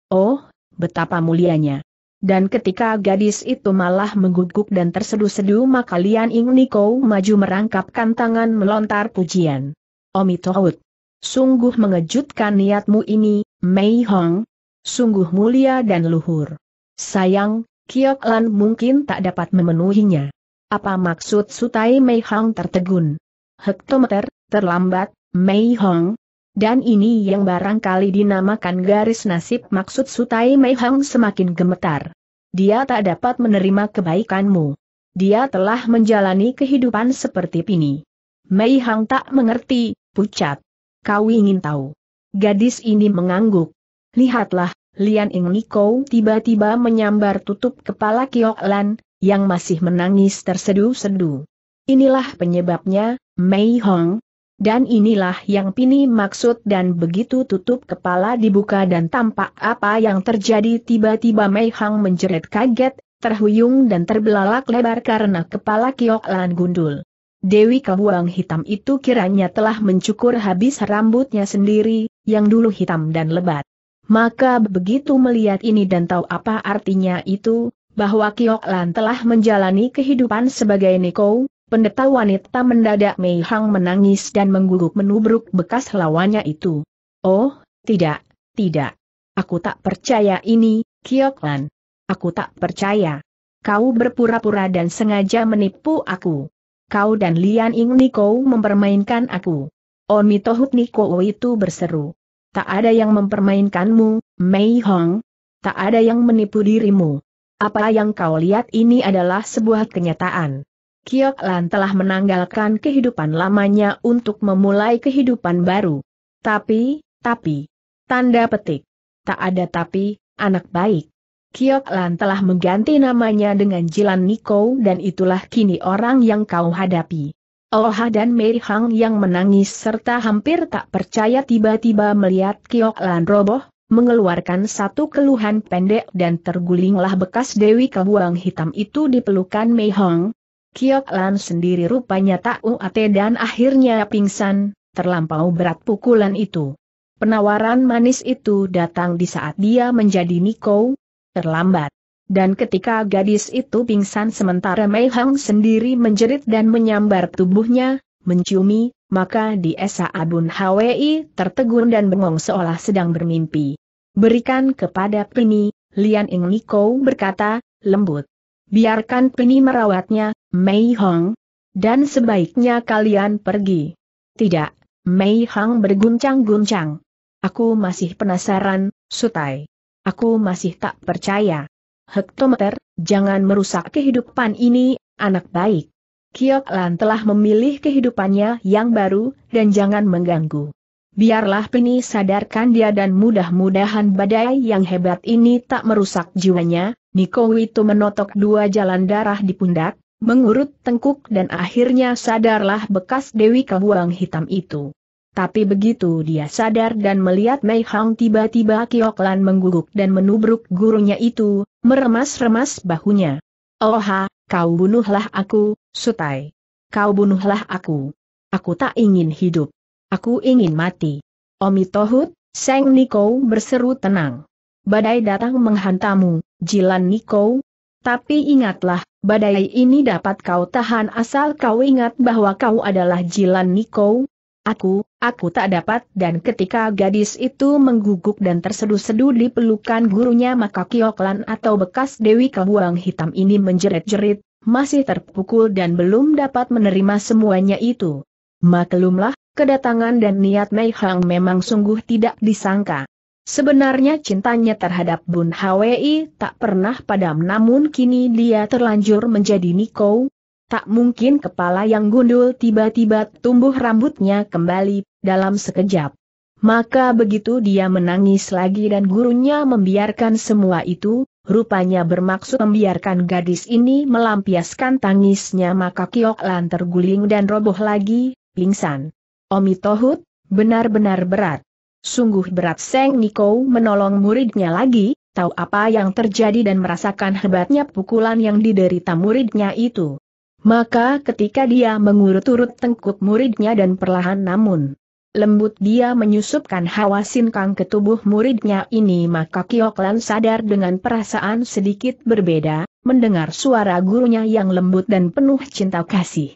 [SPEAKER 1] Oh, betapa mulianya. Dan ketika gadis itu malah mengguguk dan terseduh sedu maka Lian Ing Niko maju merangkapkan tangan melontar pujian. Omitohut. Sungguh mengejutkan niatmu ini, Mei Hong. Sungguh mulia dan luhur. Sayang, Kiok Lan mungkin tak dapat memenuhinya. Apa maksud Sutai Mei Hong tertegun? Hektometer, terlambat, Mei Hong. Dan ini yang barangkali dinamakan garis nasib maksud Sutai Mei Hong semakin gemetar. Dia tak dapat menerima kebaikanmu. Dia telah menjalani kehidupan seperti ini. Mei Hong tak mengerti, pucat kau ingin tahu. Gadis ini mengangguk. Lihatlah, Lian Ing Niko tiba-tiba menyambar tutup kepala Kiok Lan, yang masih menangis terseduh sedu Inilah penyebabnya, Mei Hong. Dan inilah yang Pini maksud dan begitu tutup kepala dibuka dan tampak apa yang terjadi tiba-tiba Mei Hong menjerit kaget, terhuyung dan terbelalak lebar karena kepala Kiok Lan gundul. Dewi Kebuang hitam itu kiranya telah mencukur habis rambutnya sendiri, yang dulu hitam dan lebat. Maka begitu melihat ini dan tahu apa artinya itu, bahwa Kiok Lan telah menjalani kehidupan sebagai Niko, pendeta wanita mendadak Mei Hang menangis dan menggugup menubruk bekas lawannya itu. Oh, tidak, tidak. Aku tak percaya ini, Kiok Lan. Aku tak percaya. Kau berpura-pura dan sengaja menipu aku kau dan Lian Ing Niko mempermainkan aku. Omi Tohut Niko itu berseru. Tak ada yang mempermainkanmu, Mei Hong. Tak ada yang menipu dirimu. Apa yang kau lihat ini adalah sebuah kenyataan. Kiok Lan telah menanggalkan kehidupan lamanya untuk memulai kehidupan baru. Tapi, tapi, tanda petik. Tak ada tapi, anak baik. Kiok Lan telah mengganti namanya dengan Jilan Niko dan itulah kini orang yang kau hadapi. Oha dan Mei Hang yang menangis serta hampir tak percaya tiba-tiba melihat Kiok Lan roboh, mengeluarkan satu keluhan pendek dan tergulinglah bekas Dewi Kebuang Hitam itu di pelukan Mei Hang. Kiok Lan sendiri rupanya tak uat dan akhirnya pingsan, terlampau berat pukulan itu. Penawaran manis itu datang di saat dia menjadi Niko, terlambat. Dan ketika gadis itu pingsan sementara Mei Hang sendiri menjerit dan menyambar tubuhnya, menciumi, maka di Esa Abun Hwi tertegun dan bengong seolah sedang bermimpi. Berikan kepada Pini, Lian Ing Niko berkata, lembut. Biarkan Pini merawatnya, Mei Hong. Dan sebaiknya kalian pergi. Tidak, Mei Hong berguncang-guncang. Aku masih penasaran, Sutai. Aku masih tak percaya. Hektometer, jangan merusak kehidupan ini, anak baik. Kiok Lan telah memilih kehidupannya yang baru, dan jangan mengganggu. Biarlah Pini sadarkan dia dan mudah-mudahan badai yang hebat ini tak merusak jiwanya, Niko itu menotok dua jalan darah di pundak, mengurut tengkuk dan akhirnya sadarlah bekas Dewi Kebuang hitam itu. Tapi begitu dia sadar dan melihat Mei Hang tiba-tiba Kioklan mengguguk dan menubruk gurunya itu, meremas-remas bahunya. Oha, kau bunuhlah aku, Sutai. Kau bunuhlah aku. Aku tak ingin hidup. Aku ingin mati. Omi Tohut, Seng Niko berseru tenang. Badai datang menghantamu, Jilan Niko. Tapi ingatlah, badai ini dapat kau tahan asal kau ingat bahwa kau adalah Jilan Niko, Aku, aku tak dapat dan ketika gadis itu mengguguk dan terseduh-seduh di pelukan gurunya maka Kioklan atau bekas Dewi Kebuang Hitam ini menjerit-jerit, masih terpukul dan belum dapat menerima semuanya itu. Maklumlah, kedatangan dan niat Mei Hang memang sungguh tidak disangka. Sebenarnya cintanya terhadap Bun Hwi tak pernah padam namun kini dia terlanjur menjadi Niko, Tak mungkin kepala yang gundul tiba-tiba tumbuh rambutnya kembali, dalam sekejap. Maka begitu dia menangis lagi dan gurunya membiarkan semua itu, rupanya bermaksud membiarkan gadis ini melampiaskan tangisnya maka Kiok terguling dan roboh lagi, pingsan. Omi Tohut, benar-benar berat. Sungguh berat Seng Niko menolong muridnya lagi, tahu apa yang terjadi dan merasakan hebatnya pukulan yang diderita muridnya itu. Maka ketika dia mengurut-urut tengkuk muridnya dan perlahan namun lembut dia menyusupkan hawa sinkang ke tubuh muridnya ini maka Kioklan sadar dengan perasaan sedikit berbeda, mendengar suara gurunya yang lembut dan penuh cinta kasih.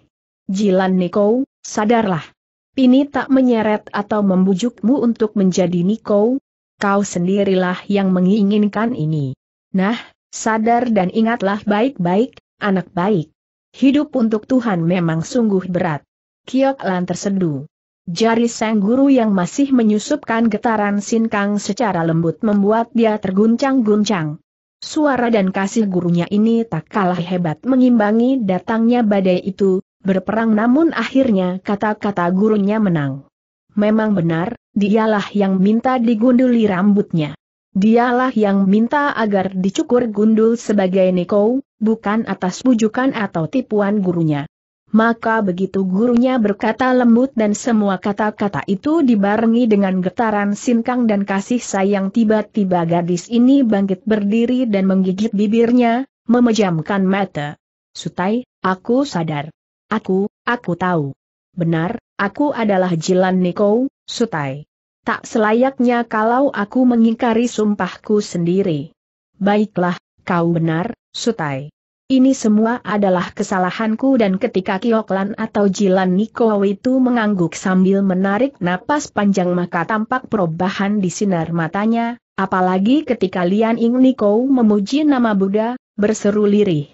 [SPEAKER 1] Jilan Niko, sadarlah. Pini tak menyeret atau membujukmu untuk menjadi Niko, kau sendirilah yang menginginkan ini. Nah, sadar dan ingatlah baik-baik, anak baik. Hidup untuk Tuhan memang sungguh berat. Kiok Lan terseduh. Jari sang guru yang masih menyusupkan getaran sinkang secara lembut membuat dia terguncang-guncang. Suara dan kasih gurunya ini tak kalah hebat mengimbangi datangnya badai itu, berperang namun akhirnya kata-kata gurunya menang. Memang benar, dialah yang minta digunduli rambutnya. Dialah yang minta agar dicukur gundul sebagai Niko, bukan atas bujukan atau tipuan gurunya. Maka begitu gurunya berkata lembut dan semua kata-kata itu dibarengi dengan getaran sinkang dan kasih sayang tiba-tiba gadis ini bangkit berdiri dan menggigit bibirnya, memejamkan mata. Sutai, aku sadar. Aku, aku tahu. Benar, aku adalah Jilan Niko, Sutai. Tak selayaknya kalau aku mengingkari sumpahku sendiri. Baiklah, kau benar, Sutai. Ini semua adalah kesalahanku dan ketika Kioklan atau Jilan Niko itu mengangguk sambil menarik napas panjang maka tampak perubahan di sinar matanya, apalagi ketika Lian Ing Niko memuji nama Buddha, berseru lirih.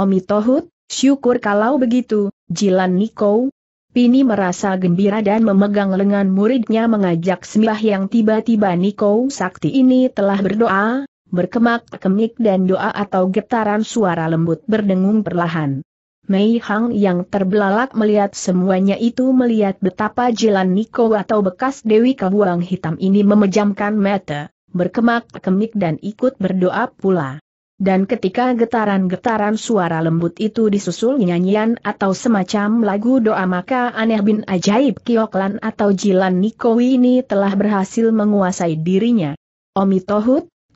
[SPEAKER 1] Omi Tohut, syukur kalau begitu, Jilan Niko. Pini merasa gembira dan memegang lengan muridnya mengajak sembah yang tiba-tiba Niko Sakti ini telah berdoa, berkemak-kemik dan doa atau getaran suara lembut berdengung perlahan. Mei Hang yang terbelalak melihat semuanya itu melihat betapa Jilan Niko atau bekas Dewi Kebuang Hitam ini memejamkan mata, berkemak-kemik dan ikut berdoa pula. Dan ketika getaran-getaran suara lembut itu disusul nyanyian atau semacam lagu doa maka aneh bin ajaib Kioklan atau Jilan Niko ini telah berhasil menguasai dirinya. Omi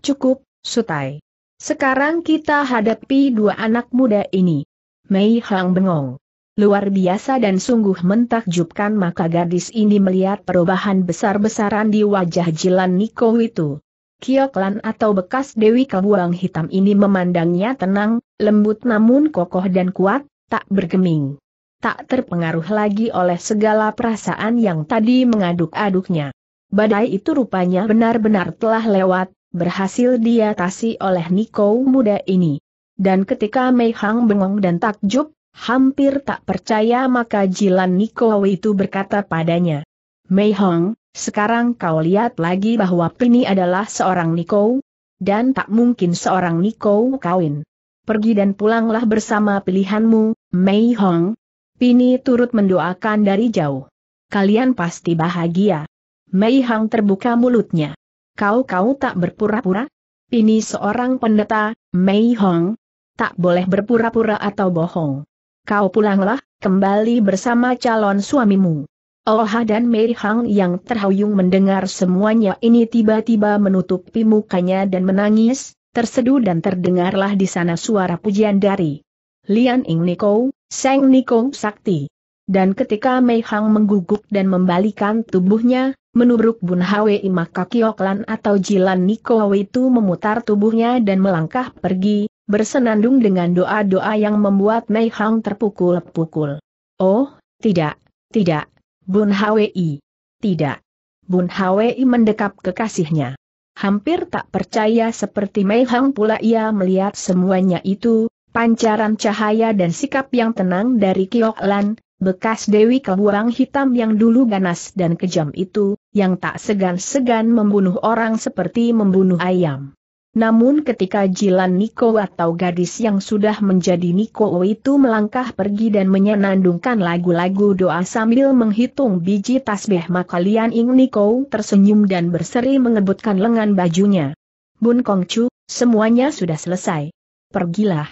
[SPEAKER 1] cukup, Sutai. Sekarang kita hadapi dua anak muda ini. Mei Hang bengong. Luar biasa dan sungguh mentakjubkan maka gadis ini melihat perubahan besar-besaran di wajah Jilan Niko itu. Kioklan atau bekas Dewi Kabuang Hitam ini memandangnya tenang, lembut namun kokoh dan kuat, tak bergeming. Tak terpengaruh lagi oleh segala perasaan yang tadi mengaduk-aduknya. Badai itu rupanya benar-benar telah lewat, berhasil diatasi oleh Niko muda ini. Dan ketika Mei Hang bengong dan takjub, hampir tak percaya maka Jilan Niko itu berkata padanya. Mei Hang, sekarang kau lihat lagi bahwa Pini adalah seorang Niko, dan tak mungkin seorang Niko kawin. Pergi dan pulanglah bersama pilihanmu, Mei Hong. Pini turut mendoakan dari jauh. Kalian pasti bahagia. Mei Hang terbuka mulutnya. Kau-kau tak berpura-pura? Ini seorang pendeta, Mei Hong. Tak boleh berpura-pura atau bohong. Kau pulanglah, kembali bersama calon suamimu. Oha dan Mei Hong yang terhuyung mendengar semuanya ini tiba-tiba menutupi mukanya dan menangis, terseduh dan terdengarlah di sana suara pujian dari Lian Ing Niko, Seng Niko Sakti. Dan ketika Mei Hong mengguguk dan membalikan tubuhnya, Menurut Bun Hwi maka Kioklan atau Jilan Niko itu memutar tubuhnya dan melangkah pergi, bersenandung dengan doa-doa yang membuat Mei Hang terpukul-pukul. Oh, tidak, tidak, Bun Hwi. Tidak. Bun Hwi mendekap kekasihnya. Hampir tak percaya seperti Mei Hang pula ia melihat semuanya itu, pancaran cahaya dan sikap yang tenang dari Kioklan, bekas Dewi Kebuang Hitam yang dulu ganas dan kejam itu, yang tak segan-segan membunuh orang seperti membunuh ayam. Namun ketika Jilan Niko atau gadis yang sudah menjadi Niko itu melangkah pergi dan menyenandungkan lagu-lagu doa sambil menghitung biji tasbih maka Lian Ing Niko tersenyum dan berseri mengebutkan lengan bajunya. Bun Kongcu, semuanya sudah selesai. Pergilah.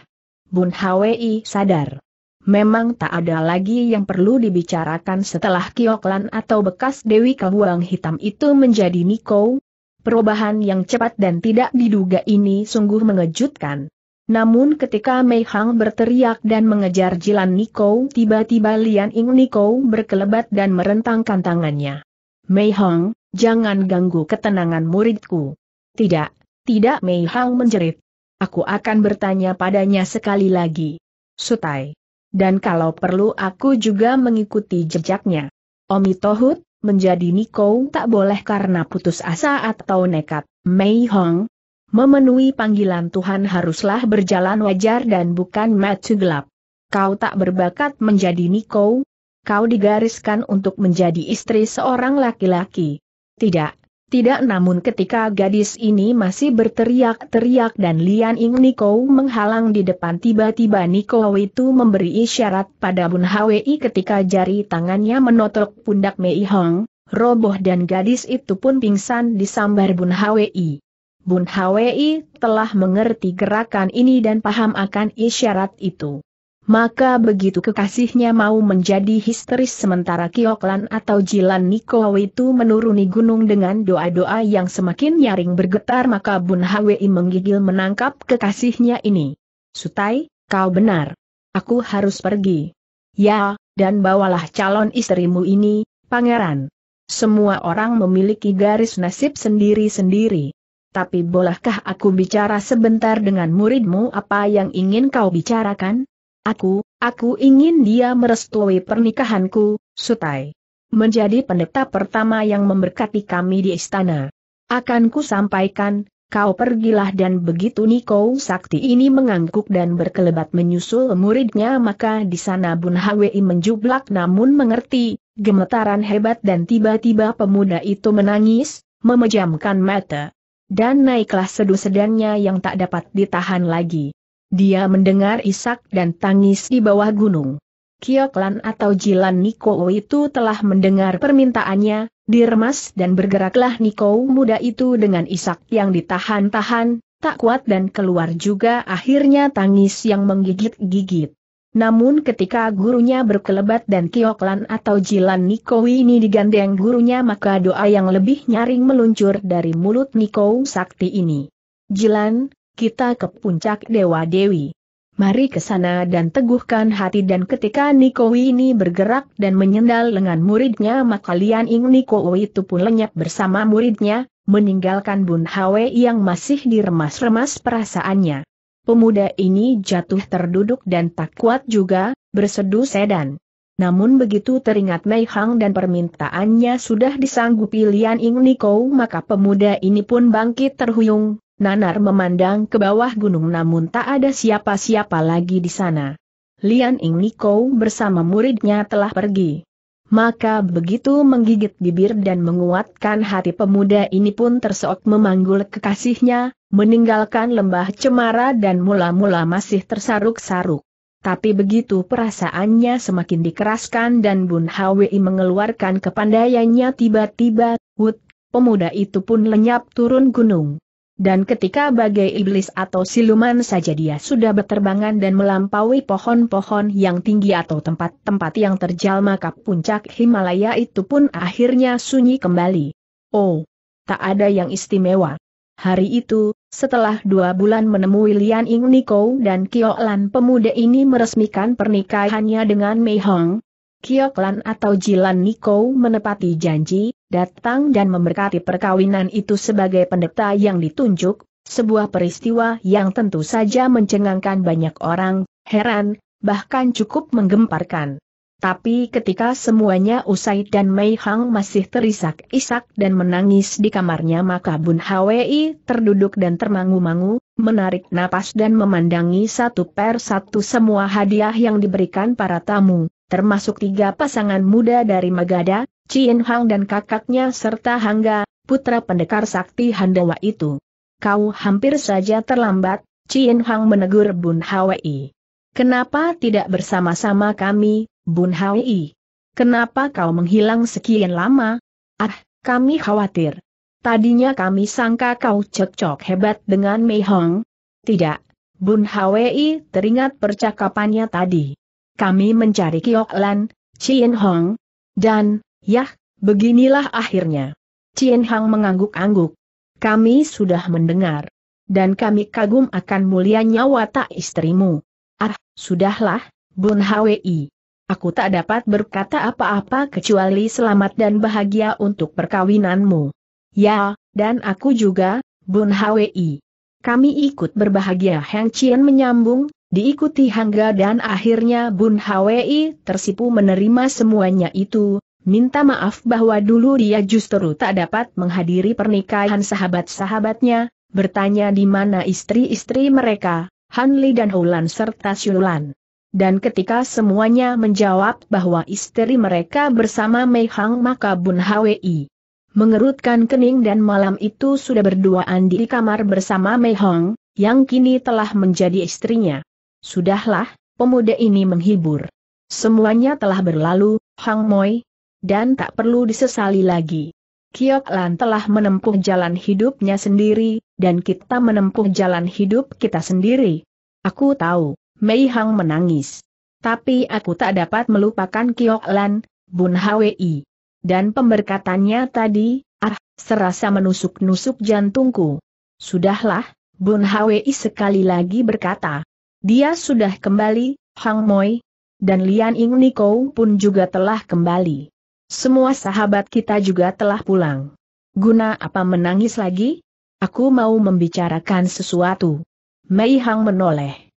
[SPEAKER 1] Bun Hwi sadar. Memang tak ada lagi yang perlu dibicarakan setelah Kioklan atau bekas Dewi Kabuang Hitam itu menjadi Niko. Perubahan yang cepat dan tidak diduga ini sungguh mengejutkan. Namun ketika Mei Hang berteriak dan mengejar Jilan Niko, tiba-tiba Lian Ing Niko berkelebat dan merentangkan tangannya. Mei Hang, jangan ganggu ketenangan muridku. Tidak, tidak Mei Hang menjerit. Aku akan bertanya padanya sekali lagi. Sutai. Dan kalau perlu aku juga mengikuti jejaknya. Omi Tohut, menjadi Niko tak boleh karena putus asa atau nekat. Mei Hong, memenuhi panggilan Tuhan haruslah berjalan wajar dan bukan matu gelap. Kau tak berbakat menjadi Niko, kau digariskan untuk menjadi istri seorang laki-laki. Tidak, tidak namun ketika gadis ini masih berteriak-teriak dan Lian Ing Niko menghalang di depan tiba-tiba Niko itu memberi isyarat pada Bun Hwi ketika jari tangannya menotok pundak Mei Hong, roboh dan gadis itu pun pingsan disambar Bun Hwi. Bun Hwi telah mengerti gerakan ini dan paham akan isyarat itu. Maka begitu kekasihnya mau menjadi histeris sementara Kioklan atau Jilan Niko itu menuruni gunung dengan doa-doa yang semakin nyaring bergetar maka Bun Hwi menggigil menangkap kekasihnya ini. Sutai, kau benar. Aku harus pergi. Ya, dan bawalah calon istrimu ini, pangeran. Semua orang memiliki garis nasib sendiri-sendiri. Tapi bolehkah aku bicara sebentar dengan muridmu apa yang ingin kau bicarakan? Aku, aku ingin dia merestui pernikahanku, Sutai. Menjadi pendeta pertama yang memberkati kami di istana. Akan ku sampaikan, kau pergilah dan begitu Niko Sakti ini mengangguk dan berkelebat menyusul muridnya maka di sana Bun Hwi menjublak namun mengerti, gemetaran hebat dan tiba-tiba pemuda itu menangis, memejamkan mata. Dan naiklah sedu sedannya yang tak dapat ditahan lagi dia mendengar isak dan tangis di bawah gunung. Kioklan atau Jilan Niko itu telah mendengar permintaannya, diremas dan bergeraklah Niko muda itu dengan isak yang ditahan-tahan, tak kuat dan keluar juga akhirnya tangis yang menggigit-gigit. Namun ketika gurunya berkelebat dan Kioklan atau Jilan Niko ini digandeng gurunya maka doa yang lebih nyaring meluncur dari mulut Niko sakti ini. Jilan, kita ke puncak Dewa Dewi. Mari ke sana dan teguhkan hati dan ketika Nikowi ini bergerak dan menyendal lengan muridnya maka Lian Ing Nikowi itu pun lenyap bersama muridnya, meninggalkan Bun Hwe yang masih diremas-remas perasaannya. Pemuda ini jatuh terduduk dan tak kuat juga, berseduh sedan. Namun begitu teringat Mei Hang dan permintaannya sudah disanggupi Lian Ing Niko maka pemuda ini pun bangkit terhuyung, Nanar memandang ke bawah gunung namun tak ada siapa-siapa lagi di sana. Lian Ing Niko bersama muridnya telah pergi. Maka begitu menggigit bibir dan menguatkan hati pemuda ini pun terseok memanggul kekasihnya, meninggalkan lembah cemara dan mula-mula masih tersaruk-saruk. Tapi begitu perasaannya semakin dikeraskan dan Bun Hwi mengeluarkan kepandaiannya tiba-tiba, wut, pemuda itu pun lenyap turun gunung. Dan ketika bagai iblis atau siluman saja dia sudah berterbangan dan melampaui pohon-pohon yang tinggi atau tempat-tempat yang terjal maka puncak Himalaya itu pun akhirnya sunyi kembali. Oh, tak ada yang istimewa. Hari itu, setelah dua bulan menemui Lian Ing Niko dan Kio Lan pemuda ini meresmikan pernikahannya dengan Mei Hong, Kioklan atau Jilan Niko menepati janji, datang dan memberkati perkawinan itu sebagai pendeta yang ditunjuk, sebuah peristiwa yang tentu saja mencengangkan banyak orang, heran, bahkan cukup menggemparkan. Tapi ketika semuanya usai dan Mei Hang masih terisak-isak dan menangis di kamarnya maka Bun Hwi terduduk dan termangu-mangu, menarik napas dan memandangi satu per satu semua hadiah yang diberikan para tamu termasuk tiga pasangan muda dari Magada, Chin Hang dan kakaknya serta Hangga, putra pendekar sakti Handawa itu. Kau hampir saja terlambat, Chin Hang menegur Bun Hwi. Kenapa tidak bersama-sama kami, Bun Hwi? Kenapa kau menghilang sekian lama? Ah, kami khawatir. Tadinya kami sangka kau cekcok hebat dengan Mei Hong. Tidak, Bun Hwi teringat percakapannya tadi kami mencari Kiok Lan, Chien Hong, dan, yah, beginilah akhirnya. Chien Hong mengangguk-angguk. Kami sudah mendengar. Dan kami kagum akan mulianya watak istrimu. Ah, sudahlah, Bun Hwi. Aku tak dapat berkata apa-apa kecuali selamat dan bahagia untuk perkawinanmu. Ya, dan aku juga, Bun Hwi. Kami ikut berbahagia Heng Chien menyambung, Diikuti Hangga dan akhirnya Bun Hwi tersipu menerima semuanya itu, minta maaf bahwa dulu dia justru tak dapat menghadiri pernikahan sahabat-sahabatnya, bertanya di mana istri-istri mereka, Hanli dan Hulan serta Syulan. Dan ketika semuanya menjawab bahwa istri mereka bersama Mei Hang maka Bun Hwi mengerutkan kening dan malam itu sudah berduaan di kamar bersama Mei Hong, yang kini telah menjadi istrinya. Sudahlah, pemuda ini menghibur. Semuanya telah berlalu, Hang Moi, dan tak perlu disesali lagi. Kiok Lan telah menempuh jalan hidupnya sendiri, dan kita menempuh jalan hidup kita sendiri. Aku tahu, Mei Hang menangis. Tapi aku tak dapat melupakan Kiok Lan, Bun Hwi. Dan pemberkatannya tadi, ah, serasa menusuk-nusuk jantungku. Sudahlah, Bun Hwi sekali lagi berkata, dia sudah kembali, Hang Moi, dan Lian Ing Niko pun juga telah kembali. Semua sahabat kita juga telah pulang. Guna apa menangis lagi? Aku mau membicarakan sesuatu. Mei Hang menoleh.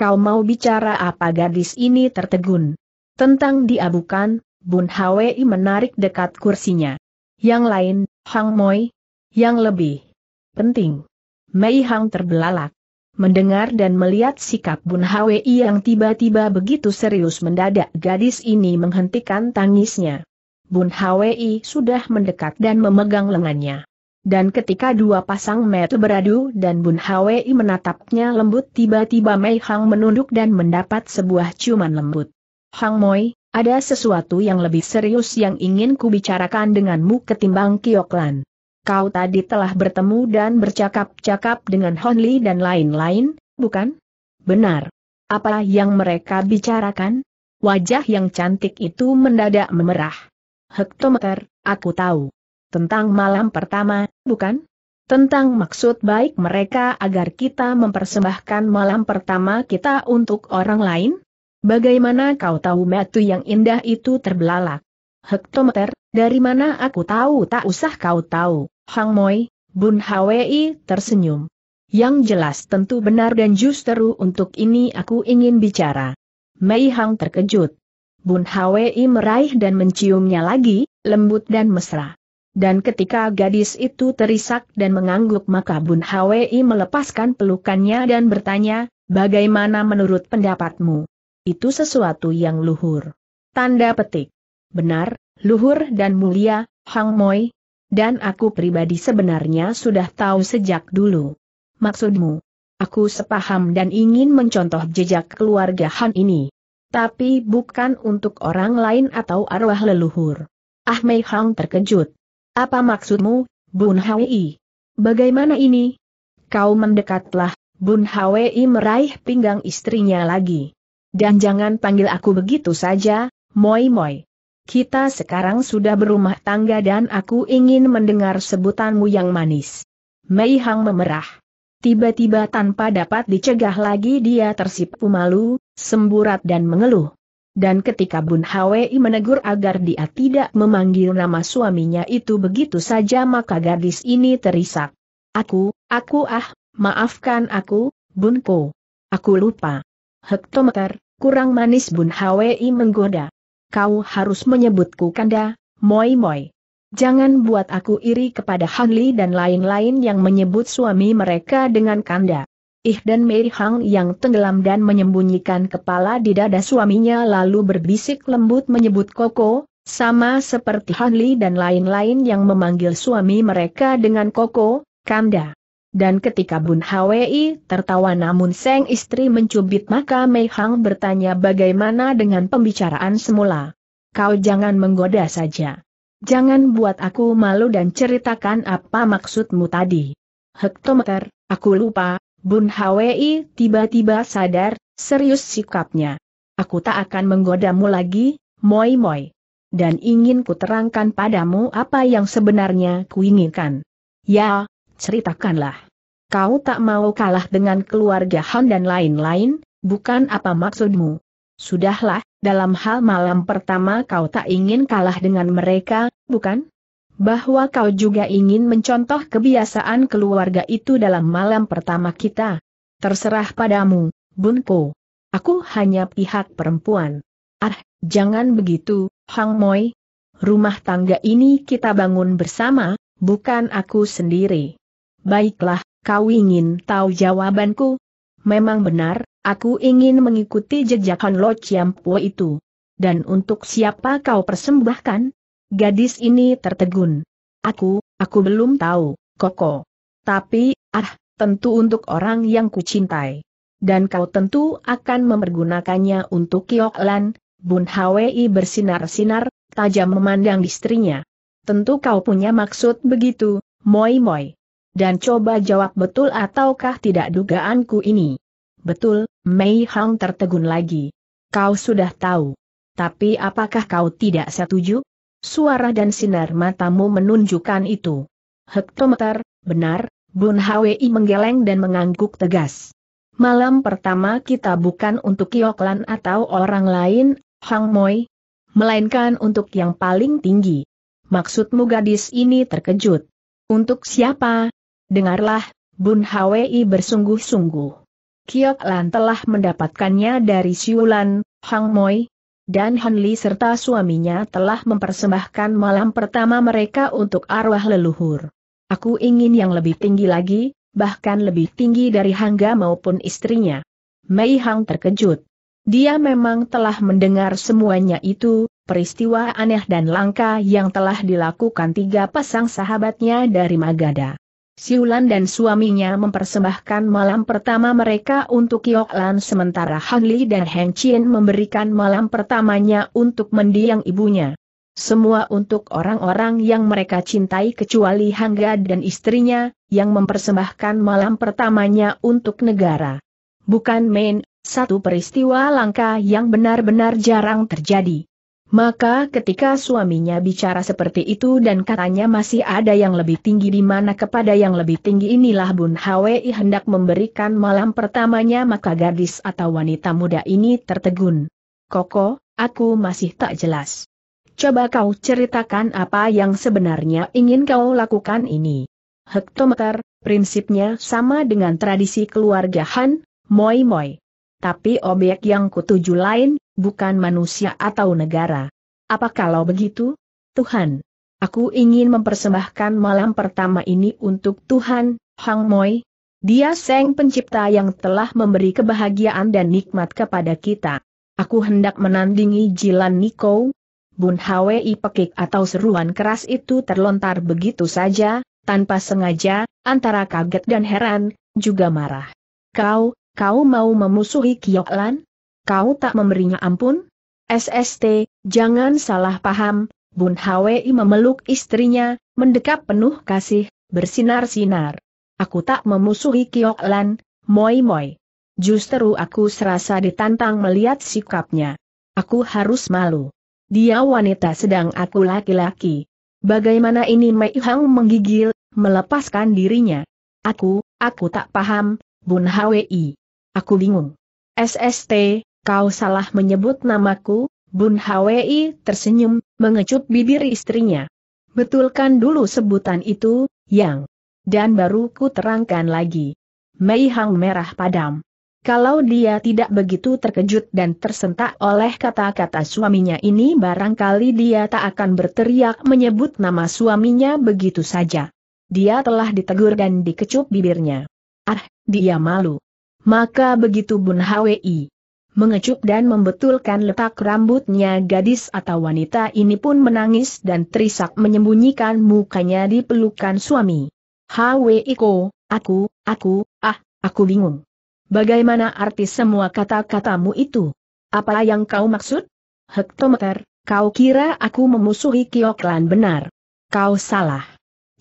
[SPEAKER 1] Kau mau bicara apa gadis ini tertegun? Tentang diabukan, Bun Hwi menarik dekat kursinya. Yang lain, Hang Moi, yang lebih penting. Mei Hang terbelalak. Mendengar dan melihat sikap Bun Hwi yang tiba-tiba begitu serius mendadak gadis ini menghentikan tangisnya. Bun Hwi sudah mendekat dan memegang lengannya. Dan ketika dua pasang mata beradu dan Bun Hwi menatapnya lembut tiba-tiba Mei Hang menunduk dan mendapat sebuah ciuman lembut. Hang Moi, ada sesuatu yang lebih serius yang ingin kubicarakan denganmu ketimbang Kioklan kau tadi telah bertemu dan bercakap-cakap dengan Honli dan lain-lain, bukan? Benar. Apa yang mereka bicarakan? Wajah yang cantik itu mendadak memerah. Hektometer, aku tahu. Tentang malam pertama, bukan? Tentang maksud baik mereka agar kita mempersembahkan malam pertama kita untuk orang lain? Bagaimana kau tahu metu yang indah itu terbelalak? Hektometer, dari mana aku tahu tak usah kau tahu, Hang Moi, Bun Hwi tersenyum. Yang jelas tentu benar dan justru untuk ini aku ingin bicara. Mei Hang terkejut. Bun Hwi meraih dan menciumnya lagi, lembut dan mesra. Dan ketika gadis itu terisak dan mengangguk maka Bun Hwi melepaskan pelukannya dan bertanya, bagaimana menurut pendapatmu? Itu sesuatu yang luhur. Tanda petik benar, luhur dan mulia, Hang Moi. Dan aku pribadi sebenarnya sudah tahu sejak dulu. Maksudmu? Aku sepaham dan ingin mencontoh jejak keluarga Han ini. Tapi bukan untuk orang lain atau arwah leluhur. Ah Mei Hang terkejut. Apa maksudmu, Bun Hwi? Bagaimana ini? Kau mendekatlah, Bun Hwi meraih pinggang istrinya lagi. Dan jangan panggil aku begitu saja, Moi Moi. Kita sekarang sudah berumah tangga dan aku ingin mendengar sebutanmu yang manis. Mei Hang memerah. Tiba-tiba tanpa dapat dicegah lagi dia tersipu malu, semburat dan mengeluh. Dan ketika Bun Hwi menegur agar dia tidak memanggil nama suaminya itu begitu saja maka gadis ini terisak. Aku, aku ah, maafkan aku, Bun Po. Aku lupa. Hektometer, kurang manis Bun Hwi menggoda kau harus menyebutku kanda, moi moi. Jangan buat aku iri kepada Hanli dan lain-lain yang menyebut suami mereka dengan kanda. Ih dan Mei Hang yang tenggelam dan menyembunyikan kepala di dada suaminya lalu berbisik lembut menyebut Koko, sama seperti Hanli dan lain-lain yang memanggil suami mereka dengan Koko, Kanda. Dan ketika Bun Hwi tertawa namun Seng istri mencubit maka Mei Hang bertanya bagaimana dengan pembicaraan semula. Kau jangan menggoda saja. Jangan buat aku malu dan ceritakan apa maksudmu tadi. Hektometer, aku lupa, Bun Hwi tiba-tiba sadar, serius sikapnya. Aku tak akan menggodamu lagi, Moi Moi. Dan ingin ku terangkan padamu apa yang sebenarnya kuinginkan. Ya, ceritakanlah. Kau tak mau kalah dengan keluarga Han dan lain-lain, bukan apa maksudmu. Sudahlah, dalam hal malam pertama kau tak ingin kalah dengan mereka, bukan? Bahwa kau juga ingin mencontoh kebiasaan keluarga itu dalam malam pertama kita. Terserah padamu, Bunko. Aku hanya pihak perempuan. Ah, jangan begitu, Hang Moi. Rumah tangga ini kita bangun bersama, bukan aku sendiri. Baiklah, kau ingin tahu jawabanku? Memang benar, aku ingin mengikuti jejak Han Lo Po itu. Dan untuk siapa kau persembahkan? Gadis ini tertegun. Aku, aku belum tahu, Koko. Tapi, ah, tentu untuk orang yang kucintai. Dan kau tentu akan mempergunakannya untuk Lan, Bun Hwi bersinar-sinar, tajam memandang istrinya. Tentu kau punya maksud begitu, Moi Moi. Dan coba jawab betul ataukah tidak dugaanku ini. Betul, Mei Hang tertegun lagi. Kau sudah tahu. Tapi apakah kau tidak setuju? Suara dan sinar matamu menunjukkan itu. Hektometer, benar, Bun Hwi menggeleng dan mengangguk tegas. Malam pertama kita bukan untuk Kioklan atau orang lain, Hang Moi, melainkan untuk yang paling tinggi. Maksudmu gadis ini terkejut. Untuk siapa, Dengarlah, Bun Hwi bersungguh-sungguh. Kiok Lan telah mendapatkannya dari Siulan, Hang Moi, dan Han Li serta suaminya telah mempersembahkan malam pertama mereka untuk arwah leluhur. Aku ingin yang lebih tinggi lagi, bahkan lebih tinggi dari Hangga maupun istrinya. Mei Hang terkejut. Dia memang telah mendengar semuanya itu, peristiwa aneh dan langka yang telah dilakukan tiga pasang sahabatnya dari Magada. Siulan dan suaminya mempersembahkan malam pertama mereka untuk Yoklan sementara Han Li dan Heng Chien memberikan malam pertamanya untuk mendiang ibunya. Semua untuk orang-orang yang mereka cintai kecuali Hangga dan istrinya, yang mempersembahkan malam pertamanya untuk negara. Bukan main, satu peristiwa langka yang benar-benar jarang terjadi. Maka ketika suaminya bicara seperti itu dan katanya masih ada yang lebih tinggi di mana kepada yang lebih tinggi inilah Bun Hwi hendak memberikan malam pertamanya maka gadis atau wanita muda ini tertegun. Koko, aku masih tak jelas. Coba kau ceritakan apa yang sebenarnya ingin kau lakukan ini. Hektometer, prinsipnya sama dengan tradisi keluarga Han, Moi Moi. Tapi obyek yang kutuju lain, bukan manusia atau negara. Apa kalau begitu? Tuhan, aku ingin mempersembahkan malam pertama ini untuk Tuhan, Hang Moi. Dia Seng Pencipta yang telah memberi kebahagiaan dan nikmat kepada kita. Aku hendak menandingi Jilan Niko. Bun Hwi pekik atau seruan keras itu terlontar begitu saja, tanpa sengaja, antara kaget dan heran, juga marah. Kau, kau mau memusuhi Kyoklan? kau tak memberinya ampun? SST, jangan salah paham, Bun Hwi memeluk istrinya, mendekap penuh kasih, bersinar-sinar. Aku tak memusuhi Kiok Lan, moi moi. Justru aku serasa ditantang melihat sikapnya. Aku harus malu. Dia wanita sedang aku laki-laki. Bagaimana ini Mei Hang menggigil, melepaskan dirinya. Aku, aku tak paham, Bun Hwi. Aku bingung. SST, Kau salah menyebut namaku, Bun Hwi tersenyum, mengecup bibir istrinya. Betulkan dulu sebutan itu, Yang. Dan baru ku terangkan lagi. Mei Hang merah padam. Kalau dia tidak begitu terkejut dan tersentak oleh kata-kata suaminya ini barangkali dia tak akan berteriak menyebut nama suaminya begitu saja. Dia telah ditegur dan dikecup bibirnya. Ah, dia malu. Maka begitu Bun Hwi mengecup dan membetulkan letak rambutnya gadis atau wanita ini pun menangis dan terisak menyembunyikan mukanya di pelukan suami. Hweiko, aku, aku, ah, aku bingung. Bagaimana arti semua kata-katamu itu? Apa yang kau maksud? Hektometer, kau kira aku memusuhi Kioklan benar? Kau salah.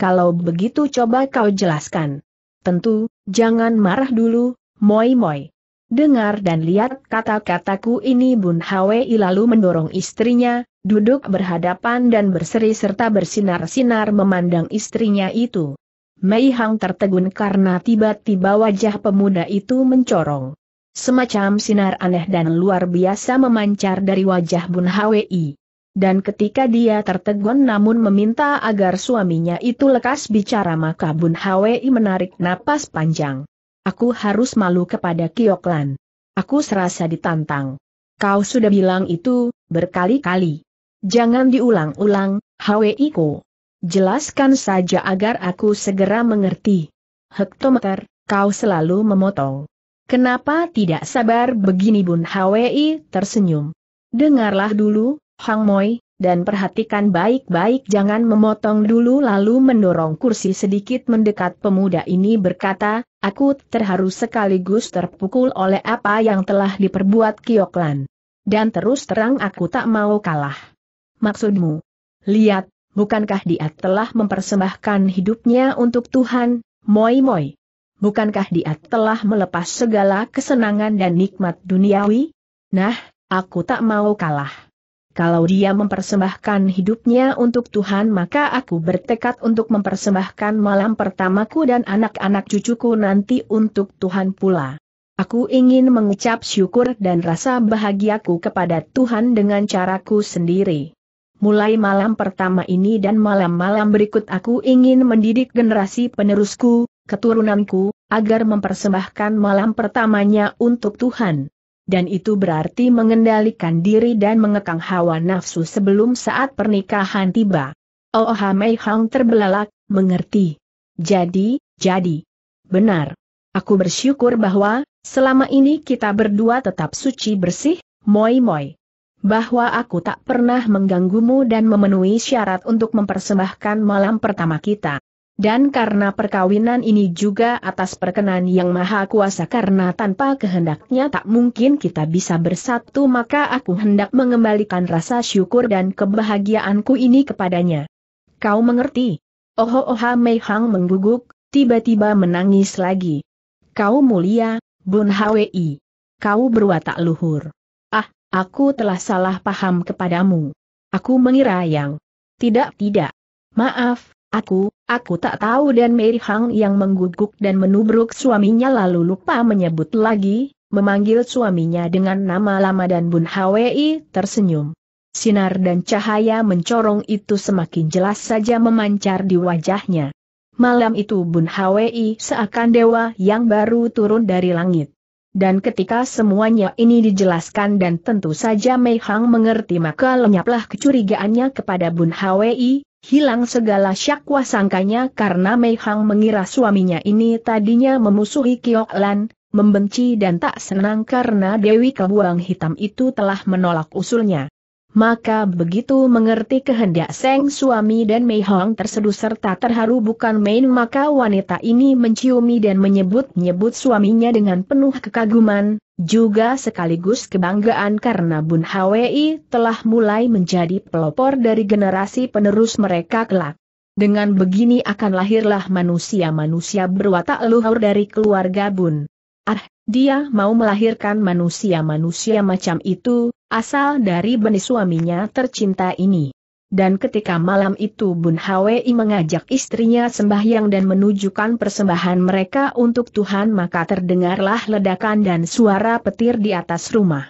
[SPEAKER 1] Kalau begitu coba kau jelaskan. Tentu, jangan marah dulu, moi moi. Dengar dan lihat kata-kataku ini Bun Hwei lalu mendorong istrinya, duduk berhadapan dan berseri serta bersinar-sinar memandang istrinya itu. Mei Hang tertegun karena tiba-tiba wajah pemuda itu mencorong. Semacam sinar aneh dan luar biasa memancar dari wajah Bun Hwei. Dan ketika dia tertegun namun meminta agar suaminya itu lekas bicara maka Bun Hwei menarik napas panjang. Aku harus malu kepada Kioklan. Aku serasa ditantang. Kau sudah bilang itu, berkali-kali. Jangan diulang-ulang, Hweiko. Jelaskan saja agar aku segera mengerti. Hektometer, kau selalu memotong. Kenapa tidak sabar begini Bun Hwi tersenyum. Dengarlah dulu, Hang Moi, dan perhatikan baik-baik jangan memotong dulu lalu mendorong kursi sedikit mendekat pemuda ini berkata, aku terharu sekaligus terpukul oleh apa yang telah diperbuat Kioklan. Dan terus terang aku tak mau kalah. Maksudmu? Lihat, bukankah dia telah mempersembahkan hidupnya untuk Tuhan, moi moi? Bukankah dia telah melepas segala kesenangan dan nikmat duniawi? Nah, aku tak mau kalah. Kalau dia mempersembahkan hidupnya untuk Tuhan maka aku bertekad untuk mempersembahkan malam pertamaku dan anak-anak cucuku nanti untuk Tuhan pula. Aku ingin mengucap syukur dan rasa bahagiaku kepada Tuhan dengan caraku sendiri. Mulai malam pertama ini dan malam-malam berikut aku ingin mendidik generasi penerusku, keturunanku, agar mempersembahkan malam pertamanya untuk Tuhan dan itu berarti mengendalikan diri dan mengekang hawa nafsu sebelum saat pernikahan tiba. Oh Mei Hang terbelalak, mengerti. Jadi, jadi. Benar. Aku bersyukur bahwa, selama ini kita berdua tetap suci bersih, moi-moi. Bahwa aku tak pernah mengganggumu dan memenuhi syarat untuk mempersembahkan malam pertama kita. Dan karena perkawinan ini juga atas perkenan yang maha kuasa karena tanpa kehendaknya tak mungkin kita bisa bersatu maka aku hendak mengembalikan rasa syukur dan kebahagiaanku ini kepadanya. Kau mengerti? Oho Oha Mei Hang mengguguk, tiba-tiba menangis lagi. Kau mulia, Bun Hwi. Kau berwatak luhur. Ah, aku telah salah paham kepadamu. Aku mengira yang... Tidak, tidak. Maaf, aku, Aku tak tahu dan Mary Hang yang mengguguk dan menubruk suaminya lalu lupa menyebut lagi, memanggil suaminya dengan nama lama dan Bun Hwi tersenyum. Sinar dan cahaya mencorong itu semakin jelas saja memancar di wajahnya. Malam itu Bun Hwi seakan dewa yang baru turun dari langit. Dan ketika semuanya ini dijelaskan dan tentu saja Mei Hang mengerti maka lenyaplah kecurigaannya kepada Bun Hwi, Hilang segala syakwa sangkanya karena Mei Hang mengira suaminya ini tadinya memusuhi Kiok Lan, membenci dan tak senang karena Dewi Kebuang Hitam itu telah menolak usulnya. Maka begitu mengerti kehendak Seng suami dan Mei Hong terseduh serta terharu bukan main maka wanita ini menciumi dan menyebut-nyebut suaminya dengan penuh kekaguman, juga sekaligus kebanggaan karena Bun Hwi telah mulai menjadi pelopor dari generasi penerus mereka kelak. Dengan begini akan lahirlah manusia-manusia berwatak luhur dari keluarga Bun. Ah, dia mau melahirkan manusia-manusia macam itu, asal dari benih suaminya tercinta ini. Dan ketika malam itu Bun Hwi mengajak istrinya sembahyang dan menunjukkan persembahan mereka untuk Tuhan maka terdengarlah ledakan dan suara petir di atas rumah.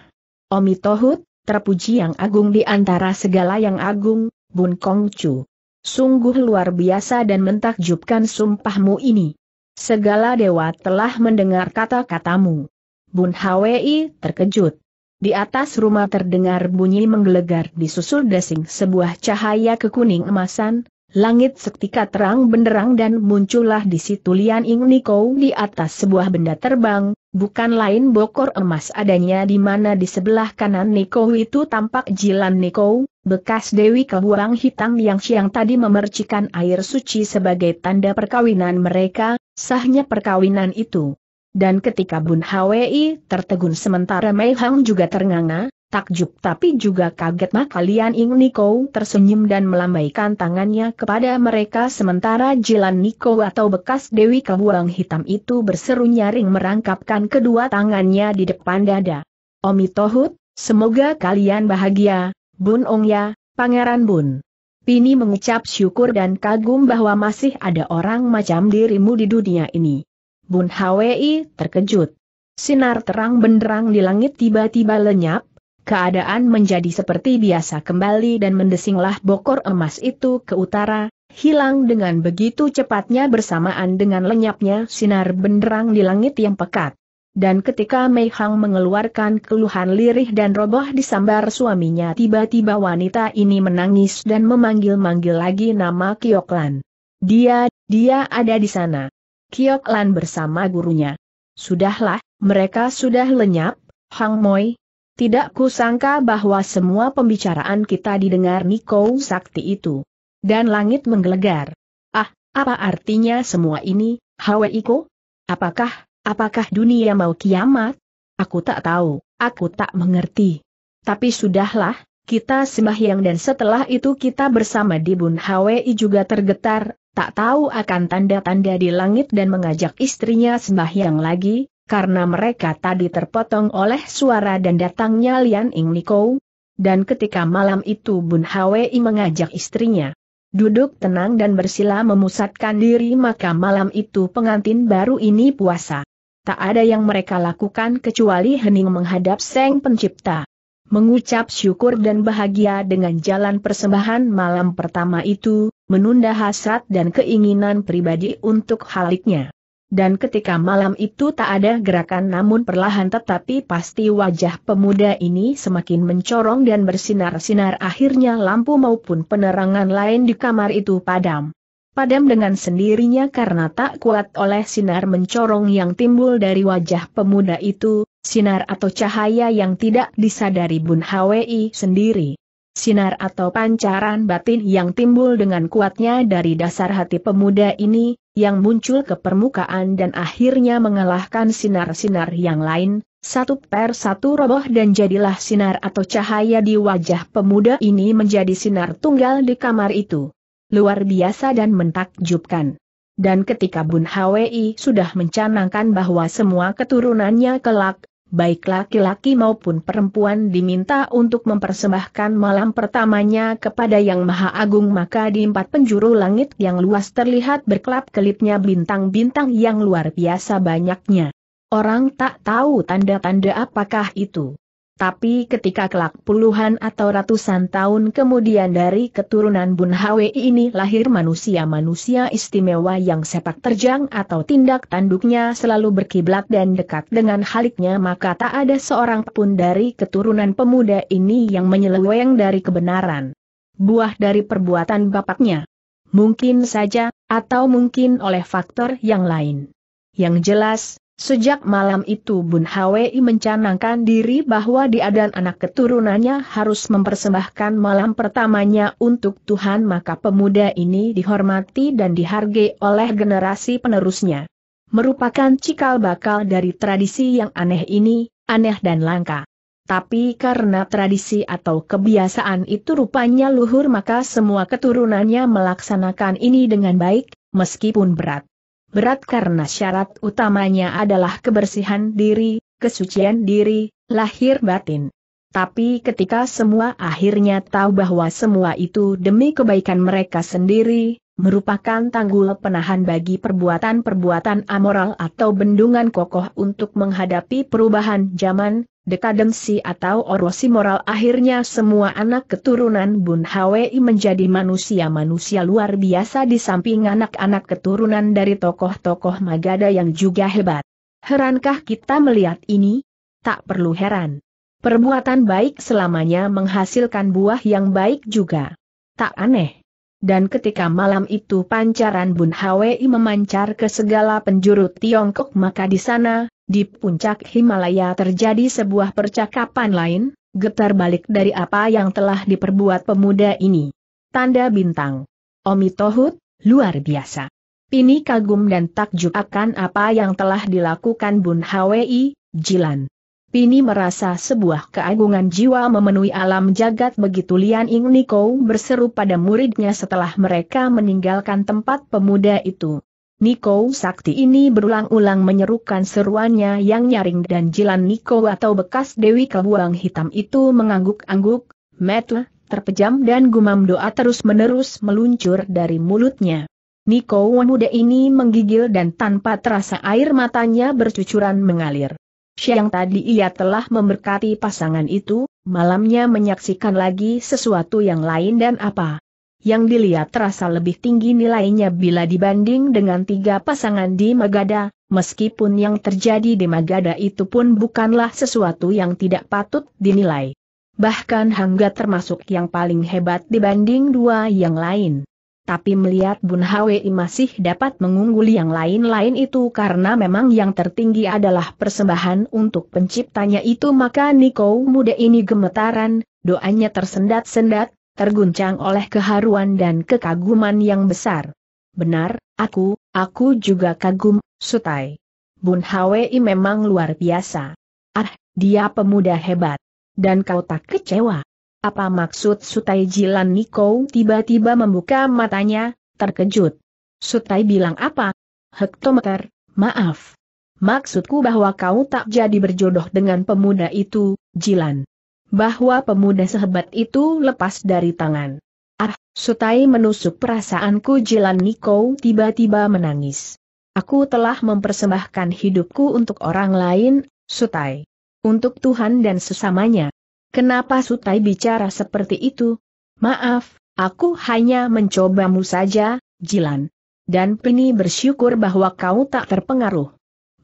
[SPEAKER 1] Omi Tohut, terpuji yang agung di antara segala yang agung, Bun Kong Chu. Sungguh luar biasa dan mentakjubkan sumpahmu ini. Segala dewa telah mendengar kata-katamu. Bun Hwi terkejut. Di atas rumah terdengar bunyi menggelegar disusul desing sebuah cahaya kekuning emasan, langit seketika terang benderang dan muncullah di situ Lian Ing Niko di atas sebuah benda terbang, bukan lain bokor emas adanya di mana di sebelah kanan Niko itu tampak jilan Niko, bekas Dewi Kebuang Hitam yang siang tadi memercikan air suci sebagai tanda perkawinan mereka, sahnya perkawinan itu. Dan ketika Bun Hwi tertegun sementara Mei Hang juga ternganga, takjub tapi juga kaget maka Lian Ing Niko tersenyum dan melambaikan tangannya kepada mereka sementara Jilan Niko atau bekas Dewi Kebuang Hitam itu berseru nyaring merangkapkan kedua tangannya di depan dada. Omi Tohut, semoga kalian bahagia, Bun Ongya, Pangeran Bun. Pini mengucap syukur dan kagum bahwa masih ada orang macam dirimu di dunia ini. Bun Hwi terkejut. Sinar terang benderang di langit tiba-tiba lenyap, keadaan menjadi seperti biasa kembali dan mendesinglah bokor emas itu ke utara, hilang dengan begitu cepatnya bersamaan dengan lenyapnya sinar benderang di langit yang pekat. Dan ketika Mei Hang mengeluarkan keluhan lirih dan roboh sambar suaminya tiba-tiba wanita ini menangis dan memanggil-manggil lagi nama Kioklan. Dia, dia ada di sana. Kiok Lan bersama gurunya. Sudahlah, mereka sudah lenyap, Hang Moi. Tidak kusangka bahwa semua pembicaraan kita didengar Niko Sakti itu. Dan langit menggelegar. Ah, apa artinya semua ini, Iko? Apakah, apakah dunia mau kiamat? Aku tak tahu, aku tak mengerti. Tapi sudahlah, kita sembahyang dan setelah itu kita bersama di Bun Hwe juga tergetar, tak tahu akan tanda-tanda di langit dan mengajak istrinya sembahyang lagi, karena mereka tadi terpotong oleh suara dan datangnya Lian Ing Nikou. Dan ketika malam itu Bun Hwei mengajak istrinya duduk tenang dan bersila memusatkan diri maka malam itu pengantin baru ini puasa. Tak ada yang mereka lakukan kecuali hening menghadap Sang Pencipta. Mengucap syukur dan bahagia dengan jalan persembahan malam pertama itu, menunda hasrat dan keinginan pribadi untuk haliknya. Dan ketika malam itu tak ada gerakan namun perlahan tetapi pasti wajah pemuda ini semakin mencorong dan bersinar-sinar akhirnya lampu maupun penerangan lain di kamar itu padam. Padam dengan sendirinya karena tak kuat oleh sinar mencorong yang timbul dari wajah pemuda itu, sinar atau cahaya yang tidak disadari Bun Hwi sendiri sinar atau pancaran batin yang timbul dengan kuatnya dari dasar hati pemuda ini, yang muncul ke permukaan dan akhirnya mengalahkan sinar-sinar yang lain, satu per satu roboh dan jadilah sinar atau cahaya di wajah pemuda ini menjadi sinar tunggal di kamar itu. Luar biasa dan mentakjubkan. Dan ketika Bun Hwi sudah mencanangkan bahwa semua keturunannya kelak baik laki-laki maupun perempuan diminta untuk mempersembahkan malam pertamanya kepada Yang Maha Agung maka di empat penjuru langit yang luas terlihat berkelap-kelipnya bintang-bintang yang luar biasa banyaknya. Orang tak tahu tanda-tanda apakah itu. Tapi ketika kelak puluhan atau ratusan tahun kemudian dari keturunan Bun Hwi ini lahir manusia-manusia istimewa yang sepak terjang atau tindak tanduknya selalu berkiblat dan dekat dengan haliknya maka tak ada seorang pun dari keturunan pemuda ini yang menyeleweng dari kebenaran. Buah dari perbuatan bapaknya. Mungkin saja, atau mungkin oleh faktor yang lain. Yang jelas, Sejak malam itu Bun Hwi mencanangkan diri bahwa dia dan anak keturunannya harus mempersembahkan malam pertamanya untuk Tuhan maka pemuda ini dihormati dan dihargai oleh generasi penerusnya. Merupakan cikal bakal dari tradisi yang aneh ini, aneh dan langka. Tapi karena tradisi atau kebiasaan itu rupanya luhur maka semua keturunannya melaksanakan ini dengan baik, meskipun berat berat karena syarat utamanya adalah kebersihan diri, kesucian diri, lahir batin. Tapi ketika semua akhirnya tahu bahwa semua itu demi kebaikan mereka sendiri, merupakan tanggul penahan bagi perbuatan-perbuatan amoral atau bendungan kokoh untuk menghadapi perubahan zaman, dekadensi atau orosi moral akhirnya semua anak keturunan Bun Hwi menjadi manusia-manusia luar biasa di samping anak-anak keturunan dari tokoh-tokoh Magada yang juga hebat. Herankah kita melihat ini? Tak perlu heran. Perbuatan baik selamanya menghasilkan buah yang baik juga. Tak aneh. Dan ketika malam itu pancaran Bun Hwi memancar ke segala penjuru Tiongkok maka di sana, di puncak Himalaya terjadi sebuah percakapan lain, getar balik dari apa yang telah diperbuat pemuda ini. Tanda bintang. Omi Tohut, luar biasa. Pini kagum dan takjub akan apa yang telah dilakukan Bun Hwi, Jilan. Pini merasa sebuah keagungan jiwa memenuhi alam jagat begitu Lian Ing Niko berseru pada muridnya setelah mereka meninggalkan tempat pemuda itu. Niko Sakti ini berulang-ulang menyerukan seruannya yang nyaring dan jilan Niko atau bekas Dewi Kebuang Hitam itu mengangguk-angguk, metle, terpejam dan gumam doa terus-menerus meluncur dari mulutnya. Niko muda ini menggigil dan tanpa terasa air matanya bercucuran mengalir. Siang tadi ia telah memberkati pasangan itu, malamnya menyaksikan lagi sesuatu yang lain dan apa yang dilihat terasa lebih tinggi nilainya bila dibanding dengan tiga pasangan di Magada, meskipun yang terjadi di Magada itu pun bukanlah sesuatu yang tidak patut dinilai. Bahkan Hangga termasuk yang paling hebat dibanding dua yang lain. Tapi melihat Bun Hwi masih dapat mengungguli yang lain-lain itu karena memang yang tertinggi adalah persembahan untuk penciptanya itu maka Niko muda ini gemetaran, doanya tersendat-sendat, terguncang oleh keharuan dan kekaguman yang besar. Benar, aku, aku juga kagum, Sutai. Bun Hwi memang luar biasa. Ah, dia pemuda hebat. Dan kau tak kecewa. Apa maksud Sutai Jilan Niko tiba-tiba membuka matanya, terkejut. Sutai bilang apa? Hektometer, maaf. Maksudku bahwa kau tak jadi berjodoh dengan pemuda itu, Jilan bahwa pemuda sehebat itu lepas dari tangan. Ah, Sutai menusuk perasaanku Jilan Niko tiba-tiba menangis. Aku telah mempersembahkan hidupku untuk orang lain, Sutai. Untuk Tuhan dan sesamanya. Kenapa Sutai bicara seperti itu? Maaf, aku hanya mencobamu saja, Jilan. Dan Pini bersyukur bahwa kau tak terpengaruh.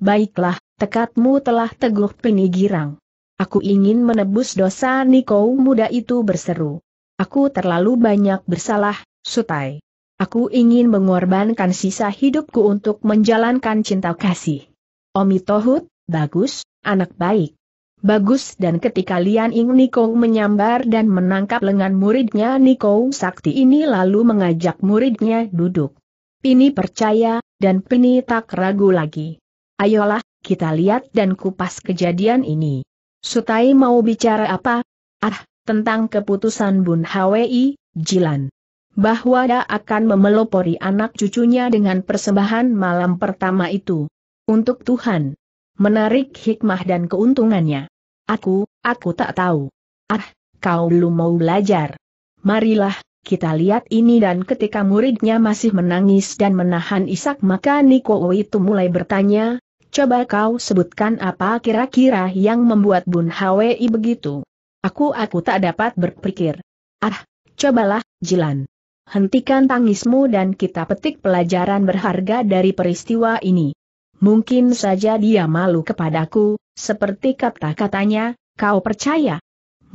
[SPEAKER 1] Baiklah, tekadmu telah teguh Pini girang. Aku ingin menebus dosa Niko muda itu berseru. Aku terlalu banyak bersalah, Sutai. Aku ingin mengorbankan sisa hidupku untuk menjalankan cinta kasih. Omi Tohut, bagus, anak baik. Bagus dan ketika Lian Ing Niko menyambar dan menangkap lengan muridnya Niko Sakti ini lalu mengajak muridnya duduk. Pini percaya, dan Pini tak ragu lagi. Ayolah, kita lihat dan kupas kejadian ini. Sutai mau bicara apa? Ah, tentang keputusan Bun Hwi, Jilan. Bahwa dia akan memelopori anak cucunya dengan persembahan malam pertama itu. Untuk Tuhan. Menarik hikmah dan keuntungannya. Aku, aku tak tahu. Ah, kau belum mau belajar. Marilah, kita lihat ini dan ketika muridnya masih menangis dan menahan isak maka Niko itu mulai bertanya, Coba kau sebutkan apa kira-kira yang membuat Bun Hwi begitu. Aku aku tak dapat berpikir. Ah, cobalah, Jilan. Hentikan tangismu dan kita petik pelajaran berharga dari peristiwa ini. Mungkin saja dia malu kepadaku, seperti kata-katanya, kau percaya?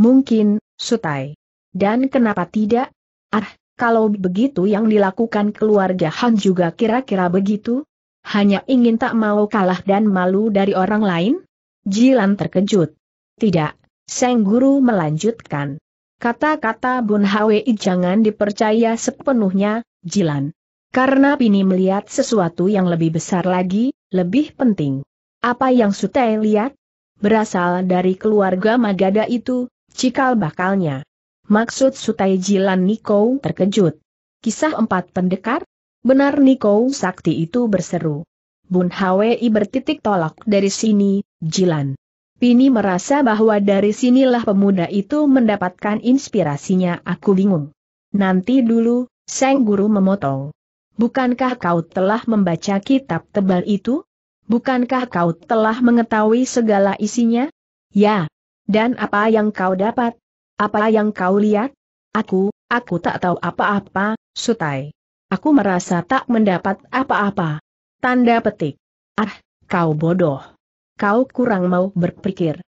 [SPEAKER 1] Mungkin, Sutai. Dan kenapa tidak? Ah, kalau begitu yang dilakukan keluarga Han juga kira-kira begitu? Hanya ingin tak mau kalah dan malu dari orang lain? Jilan terkejut. Tidak, Seng Guru melanjutkan. Kata-kata Bun Hwi jangan dipercaya sepenuhnya, Jilan. Karena Pini melihat sesuatu yang lebih besar lagi, lebih penting. Apa yang Sutai lihat? Berasal dari keluarga Magada itu, cikal bakalnya. Maksud Sutai Jilan Niko terkejut. Kisah empat pendekar? Benar Niko Sakti itu berseru. Bun Hwi bertitik tolak dari sini, Jilan. Pini merasa bahwa dari sinilah pemuda itu mendapatkan inspirasinya aku bingung. Nanti dulu, Seng Guru memotong. Bukankah kau telah membaca kitab tebal itu? Bukankah kau telah mengetahui segala isinya? Ya. Dan apa yang kau dapat? Apa yang kau lihat? Aku, aku tak tahu apa-apa, Sutai. Aku merasa tak mendapat apa-apa. Tanda petik. Ah, kau bodoh. Kau kurang mau berpikir.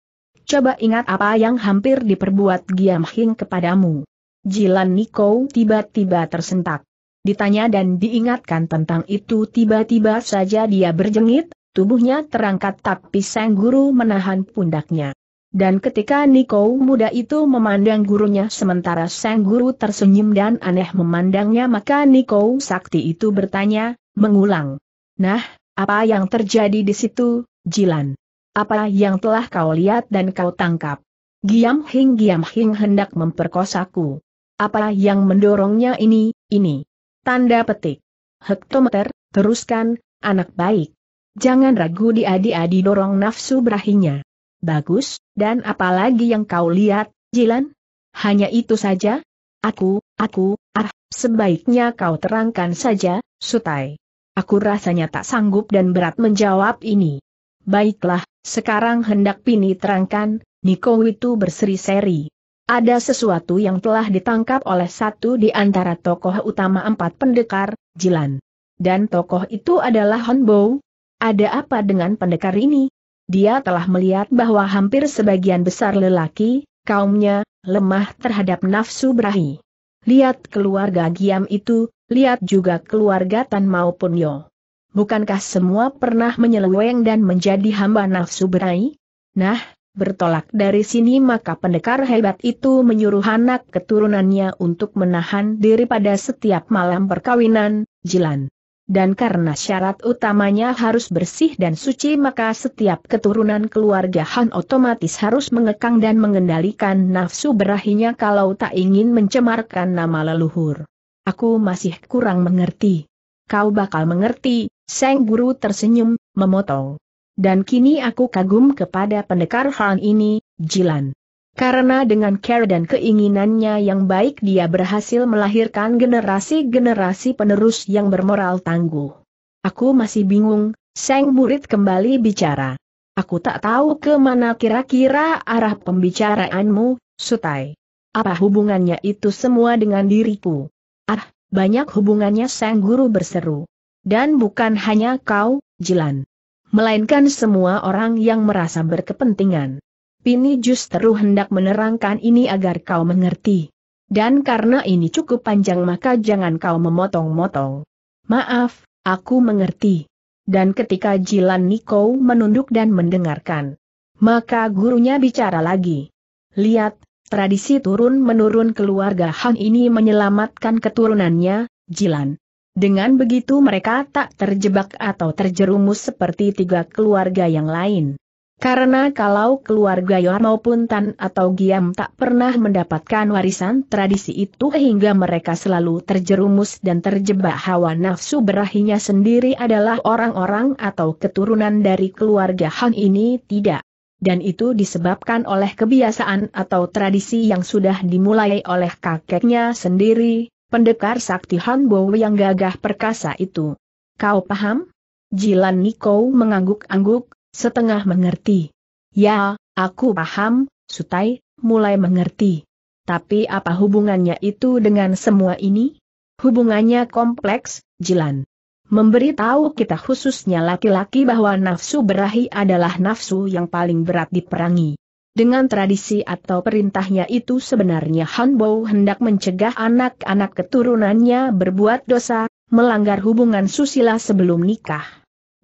[SPEAKER 1] Coba ingat apa yang hampir diperbuat Giam Hing kepadamu. Jilan Niko tiba-tiba tersentak. Ditanya dan diingatkan tentang itu tiba-tiba saja dia berjengit, tubuhnya terangkat tapi sang guru menahan pundaknya. Dan ketika Niko muda itu memandang gurunya sementara sang guru tersenyum dan aneh memandangnya maka Niko sakti itu bertanya, mengulang. Nah, apa yang terjadi di situ, Jilan? Apa yang telah kau lihat dan kau tangkap? Giam Hing Giam Hing hendak memperkosaku. Apa yang mendorongnya ini, ini? Tanda petik. Hektometer, teruskan, anak baik. Jangan ragu diadi-adi dorong nafsu berahinya. Bagus, dan apalagi yang kau lihat, Jilan? Hanya itu saja? Aku, aku, ah, sebaiknya kau terangkan saja, Sutai. Aku rasanya tak sanggup dan berat menjawab ini. Baiklah, sekarang hendak Pini terangkan, Niko itu berseri-seri. Ada sesuatu yang telah ditangkap oleh satu di antara tokoh utama empat pendekar, Jilan. Dan tokoh itu adalah Honbo. Ada apa dengan pendekar ini? Dia telah melihat bahwa hampir sebagian besar lelaki, kaumnya, lemah terhadap nafsu berahi. Lihat keluarga Giam itu, lihat juga keluarga Tan maupun Yo. Bukankah semua pernah menyeleweng dan menjadi hamba nafsu berahi? Nah, bertolak dari sini maka pendekar hebat itu menyuruh anak keturunannya untuk menahan diri pada setiap malam perkawinan, jilan dan karena syarat utamanya harus bersih dan suci maka setiap keturunan keluarga Han otomatis harus mengekang dan mengendalikan nafsu berahinya kalau tak ingin mencemarkan nama leluhur. Aku masih kurang mengerti. Kau bakal mengerti, Sang Guru tersenyum, memotong. Dan kini aku kagum kepada pendekar Han ini, Jilan. Karena dengan care dan keinginannya yang baik dia berhasil melahirkan generasi-generasi penerus yang bermoral tangguh. Aku masih bingung, Seng murid kembali bicara. Aku tak tahu ke mana kira-kira arah pembicaraanmu, Sutai. Apa hubungannya itu semua dengan diriku? Ah, banyak hubungannya Sang Guru berseru. Dan bukan hanya kau, Jilan. Melainkan semua orang yang merasa berkepentingan. Pini justru hendak menerangkan ini agar kau mengerti. Dan karena ini cukup panjang maka jangan kau memotong-motong. Maaf, aku mengerti. Dan ketika Jilan Niko menunduk dan mendengarkan, maka gurunya bicara lagi. Lihat, tradisi turun-menurun keluarga Han ini menyelamatkan keturunannya, Jilan. Dengan begitu mereka tak terjebak atau terjerumus seperti tiga keluarga yang lain. Karena kalau keluarga Yor maupun Tan atau Giam tak pernah mendapatkan warisan tradisi itu hingga mereka selalu terjerumus dan terjebak hawa nafsu berahinya sendiri adalah orang-orang atau keturunan dari keluarga Han ini tidak. Dan itu disebabkan oleh kebiasaan atau tradisi yang sudah dimulai oleh kakeknya sendiri, pendekar sakti Han Bo yang gagah perkasa itu. Kau paham? Jilan Niko mengangguk-angguk, Setengah mengerti. Ya, aku paham, Sutai, mulai mengerti. Tapi apa hubungannya itu dengan semua ini? Hubungannya kompleks, Jilan. Memberitahu kita khususnya laki-laki bahwa nafsu berahi adalah nafsu yang paling berat diperangi. Dengan tradisi atau perintahnya itu sebenarnya Hanbo hendak mencegah anak-anak keturunannya berbuat dosa, melanggar hubungan susila sebelum nikah.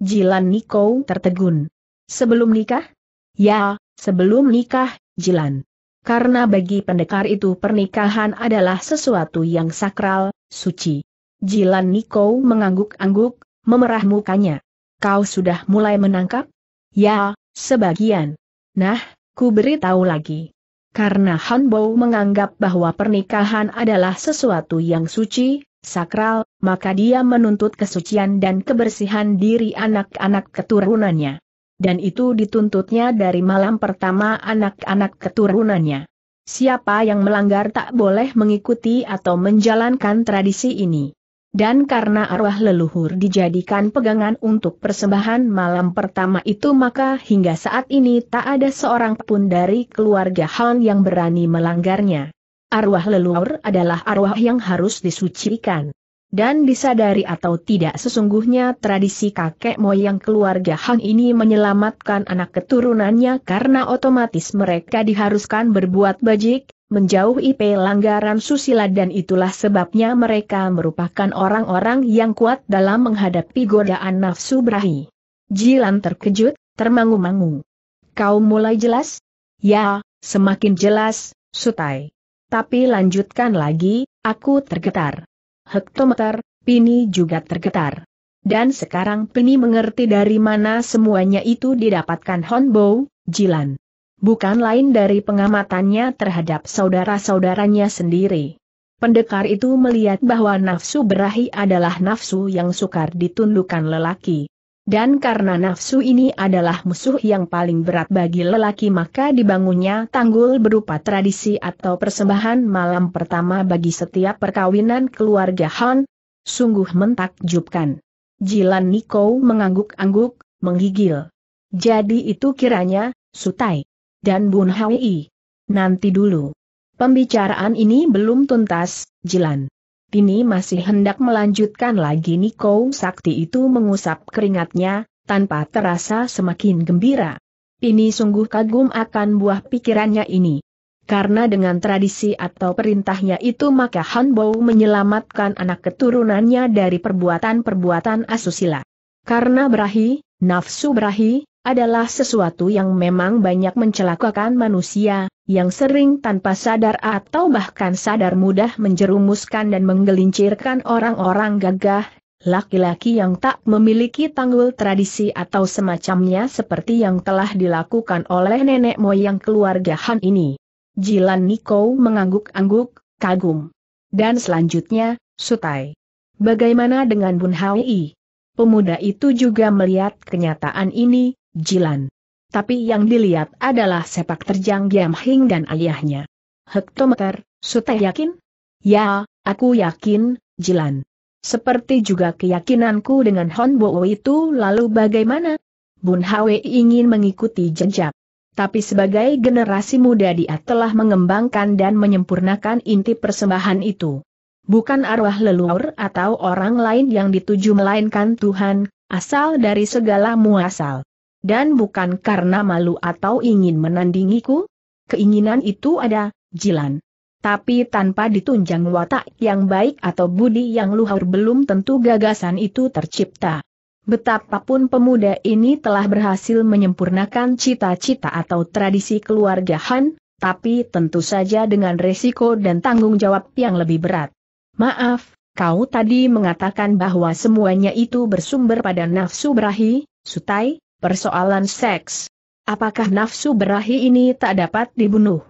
[SPEAKER 1] Jilan Niko tertegun. Sebelum nikah? Ya, sebelum nikah, Jilan. Karena bagi pendekar itu pernikahan adalah sesuatu yang sakral, suci. Jilan Niko mengangguk-angguk, memerah mukanya. Kau sudah mulai menangkap? Ya, sebagian. Nah, ku beritahu lagi. Karena Hanbo menganggap bahwa pernikahan adalah sesuatu yang suci, sakral, maka dia menuntut kesucian dan kebersihan diri anak-anak keturunannya dan itu dituntutnya dari malam pertama anak-anak keturunannya. Siapa yang melanggar tak boleh mengikuti atau menjalankan tradisi ini. Dan karena arwah leluhur dijadikan pegangan untuk persembahan malam pertama itu maka hingga saat ini tak ada seorang pun dari keluarga Han yang berani melanggarnya. Arwah leluhur adalah arwah yang harus disucikan. Dan disadari atau tidak sesungguhnya tradisi kakek moyang keluarga Hang ini menyelamatkan anak keturunannya karena otomatis mereka diharuskan berbuat bajik, menjauhi pelanggaran susila dan itulah sebabnya mereka merupakan orang-orang yang kuat dalam menghadapi godaan nafsu berahi. Jilan terkejut, termangu-mangu. Kau mulai jelas? Ya, semakin jelas, Sutai. Tapi lanjutkan lagi, aku tergetar hektometer, Pini juga tergetar. Dan sekarang Pini mengerti dari mana semuanya itu didapatkan Honbo, Jilan. Bukan lain dari pengamatannya terhadap saudara-saudaranya sendiri. Pendekar itu melihat bahwa nafsu berahi adalah nafsu yang sukar ditundukkan lelaki. Dan karena nafsu ini adalah musuh yang paling berat bagi lelaki maka dibangunnya tanggul berupa tradisi atau persembahan malam pertama bagi setiap perkawinan keluarga Han. Sungguh mentakjubkan. Jilan Niko mengangguk-angguk, menggigil. Jadi itu kiranya, Sutai. Dan Bun Hwi. Nanti dulu. Pembicaraan ini belum tuntas, Jilan. Tini masih hendak melanjutkan lagi Niko Sakti itu mengusap keringatnya, tanpa terasa semakin gembira. Tini sungguh kagum akan buah pikirannya ini. Karena dengan tradisi atau perintahnya itu maka Hanbou menyelamatkan anak keturunannya dari perbuatan-perbuatan asusila. Karena berahi, nafsu berahi, adalah sesuatu yang memang banyak mencelakakan manusia, yang sering tanpa sadar atau bahkan sadar mudah menjerumuskan dan menggelincirkan orang-orang gagah, laki-laki yang tak memiliki tanggul tradisi atau semacamnya seperti yang telah dilakukan oleh nenek moyang keluarga Han ini. Jilan Niko mengangguk-angguk, kagum. Dan selanjutnya, Sutai. Bagaimana dengan Bun Hai? Pemuda itu juga melihat kenyataan ini, Jilan. Tapi yang dilihat adalah sepak terjang Giam Hing dan ayahnya. Hektometer, Sute yakin? Ya, aku yakin, Jilan. Seperti juga keyakinanku dengan Hon Honbo itu lalu bagaimana? Bun Hwe ingin mengikuti jejak. Tapi sebagai generasi muda dia telah mengembangkan dan menyempurnakan inti persembahan itu. Bukan arwah leluhur atau orang lain yang dituju melainkan Tuhan, asal dari segala muasal. Dan bukan karena malu atau ingin menandingiku? Keinginan itu ada, Jilan. Tapi tanpa ditunjang watak yang baik atau budi yang luhur belum tentu gagasan itu tercipta. Betapapun pemuda ini telah berhasil menyempurnakan cita-cita atau tradisi keluarga Han, tapi tentu saja dengan resiko dan tanggung jawab yang lebih berat. Maaf, kau tadi mengatakan bahwa semuanya itu bersumber pada nafsu berahi, Sutai, persoalan seks. Apakah nafsu berahi ini tak dapat dibunuh?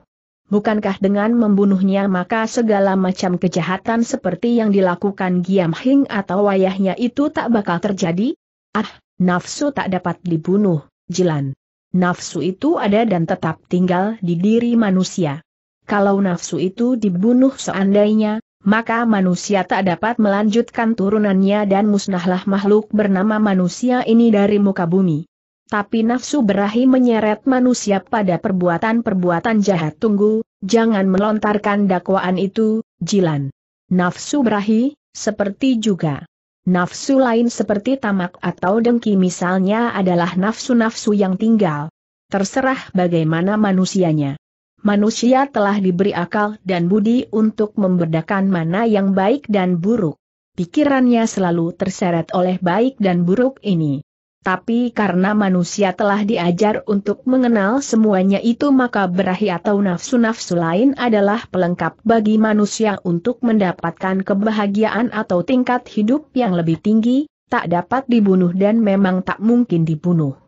[SPEAKER 1] Bukankah dengan membunuhnya maka segala macam kejahatan seperti yang dilakukan Giam Hing atau wayahnya itu tak bakal terjadi? Ah, nafsu tak dapat dibunuh, Jilan. Nafsu itu ada dan tetap tinggal di diri manusia. Kalau nafsu itu dibunuh seandainya, maka manusia tak dapat melanjutkan turunannya dan musnahlah makhluk bernama manusia ini dari muka bumi. Tapi nafsu berahi menyeret manusia pada perbuatan-perbuatan jahat tunggu, jangan melontarkan dakwaan itu, jilan. Nafsu berahi, seperti juga. Nafsu lain seperti tamak atau dengki misalnya adalah nafsu-nafsu yang tinggal. Terserah bagaimana manusianya. Manusia telah diberi akal dan budi untuk membedakan mana yang baik dan buruk. Pikirannya selalu terseret oleh baik dan buruk ini. Tapi karena manusia telah diajar untuk mengenal semuanya itu maka berahi atau nafsu-nafsu lain adalah pelengkap bagi manusia untuk mendapatkan kebahagiaan atau tingkat hidup yang lebih tinggi, tak dapat dibunuh dan memang tak mungkin dibunuh.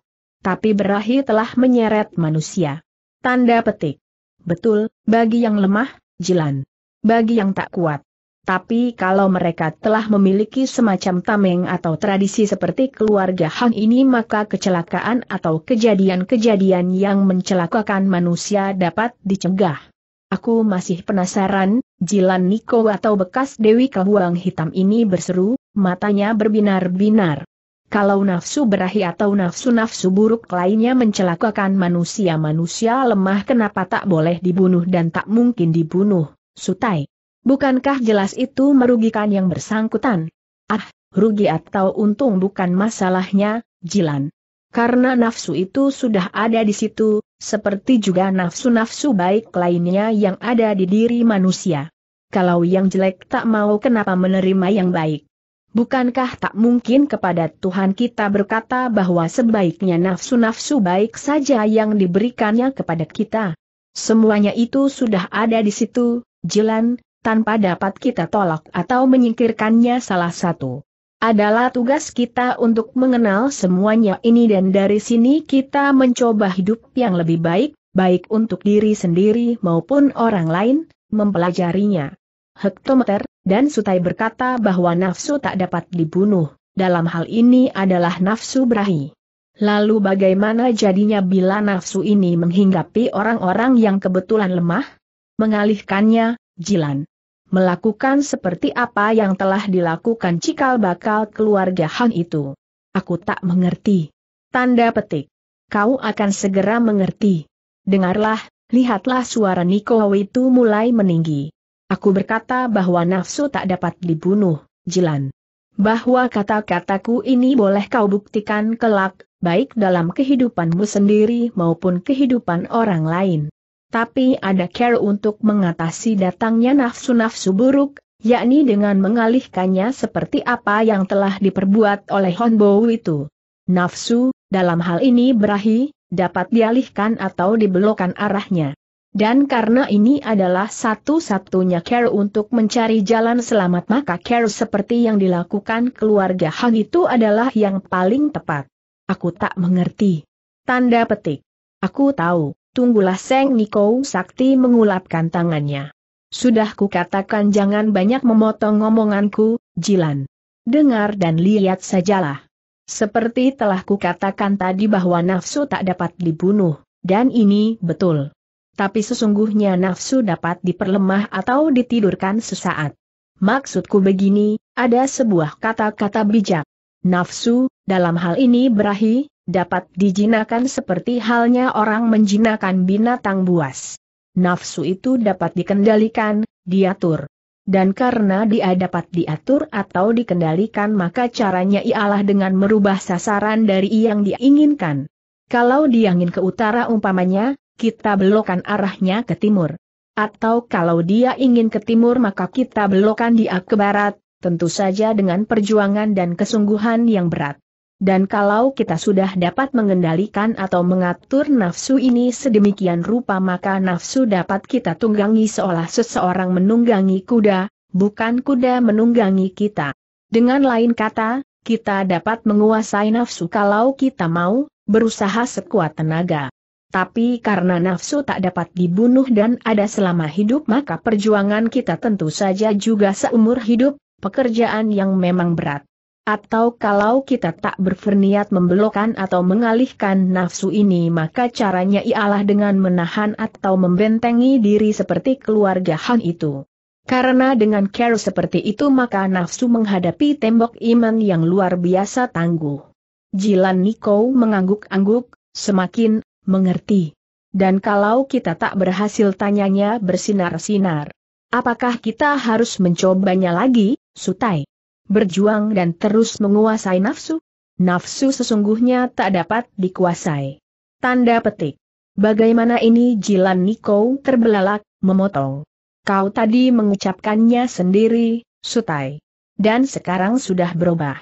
[SPEAKER 1] Tapi berahi telah menyeret manusia. Tanda petik. Betul, bagi yang lemah, jilan. Bagi yang tak kuat, tapi kalau mereka telah memiliki semacam tameng atau tradisi seperti keluarga Han ini maka kecelakaan atau kejadian-kejadian yang mencelakakan manusia dapat dicegah. Aku masih penasaran, Jilan Niko atau bekas Dewi Kebuang Hitam ini berseru, matanya berbinar-binar. Kalau nafsu berahi atau nafsu-nafsu buruk lainnya mencelakakan manusia-manusia lemah kenapa tak boleh dibunuh dan tak mungkin dibunuh, Sutai. Bukankah jelas itu merugikan yang bersangkutan? Ah, rugi atau untung bukan masalahnya, Jilan. Karena nafsu itu sudah ada di situ, seperti juga nafsu-nafsu baik lainnya yang ada di diri manusia. Kalau yang jelek tak mau kenapa menerima yang baik? Bukankah tak mungkin kepada Tuhan kita berkata bahwa sebaiknya nafsu-nafsu baik saja yang diberikannya kepada kita? Semuanya itu sudah ada di situ, Jilan, tanpa dapat kita tolak atau menyingkirkannya salah satu. Adalah tugas kita untuk mengenal semuanya ini dan dari sini kita mencoba hidup yang lebih baik, baik untuk diri sendiri maupun orang lain, mempelajarinya. Hektometer, dan Sutai berkata bahwa nafsu tak dapat dibunuh, dalam hal ini adalah nafsu berahi. Lalu bagaimana jadinya bila nafsu ini menghinggapi orang-orang yang kebetulan lemah? Mengalihkannya, Jilan melakukan seperti apa yang telah dilakukan cikal bakal keluarga Han itu. Aku tak mengerti. Tanda petik. Kau akan segera mengerti. Dengarlah, lihatlah suara Niko itu mulai meninggi. Aku berkata bahwa nafsu tak dapat dibunuh, Jilan. Bahwa kata-kataku ini boleh kau buktikan kelak, baik dalam kehidupanmu sendiri maupun kehidupan orang lain tapi ada care untuk mengatasi datangnya nafsu-nafsu buruk, yakni dengan mengalihkannya seperti apa yang telah diperbuat oleh Honbo itu. Nafsu, dalam hal ini berahi, dapat dialihkan atau dibelokkan arahnya. Dan karena ini adalah satu-satunya care untuk mencari jalan selamat maka care seperti yang dilakukan keluarga Han itu adalah yang paling tepat. Aku tak mengerti. Tanda petik. Aku tahu. Tunggulah Seng Niko Sakti mengulapkan tangannya. Sudah kukatakan jangan banyak memotong omonganku, Jilan. Dengar dan lihat sajalah. Seperti telah kukatakan tadi bahwa nafsu tak dapat dibunuh, dan ini betul. Tapi sesungguhnya nafsu dapat diperlemah atau ditidurkan sesaat. Maksudku begini, ada sebuah kata-kata bijak. Nafsu, dalam hal ini berahi, dapat dijinakan seperti halnya orang menjinakan binatang buas. Nafsu itu dapat dikendalikan, diatur. Dan karena dia dapat diatur atau dikendalikan maka caranya ialah dengan merubah sasaran dari yang diinginkan. Kalau dia ingin ke utara umpamanya, kita belokan arahnya ke timur. Atau kalau dia ingin ke timur maka kita belokan dia ke barat, tentu saja dengan perjuangan dan kesungguhan yang berat. Dan kalau kita sudah dapat mengendalikan atau mengatur nafsu ini sedemikian rupa maka nafsu dapat kita tunggangi seolah seseorang menunggangi kuda, bukan kuda menunggangi kita. Dengan lain kata, kita dapat menguasai nafsu kalau kita mau, berusaha sekuat tenaga. Tapi karena nafsu tak dapat dibunuh dan ada selama hidup maka perjuangan kita tentu saja juga seumur hidup, pekerjaan yang memang berat. Atau kalau kita tak berferniat membelokkan atau mengalihkan nafsu ini maka caranya ialah dengan menahan atau membentengi diri seperti keluarga Han itu. Karena dengan care seperti itu maka nafsu menghadapi tembok iman yang luar biasa tangguh. Jilan Niko mengangguk-angguk, semakin mengerti. Dan kalau kita tak berhasil tanyanya bersinar-sinar. Apakah kita harus mencobanya lagi, Sutai? berjuang dan terus menguasai nafsu? Nafsu sesungguhnya tak dapat dikuasai. Tanda petik. Bagaimana ini Jilan Niko terbelalak, memotong. Kau tadi mengucapkannya sendiri, Sutai. Dan sekarang sudah berubah.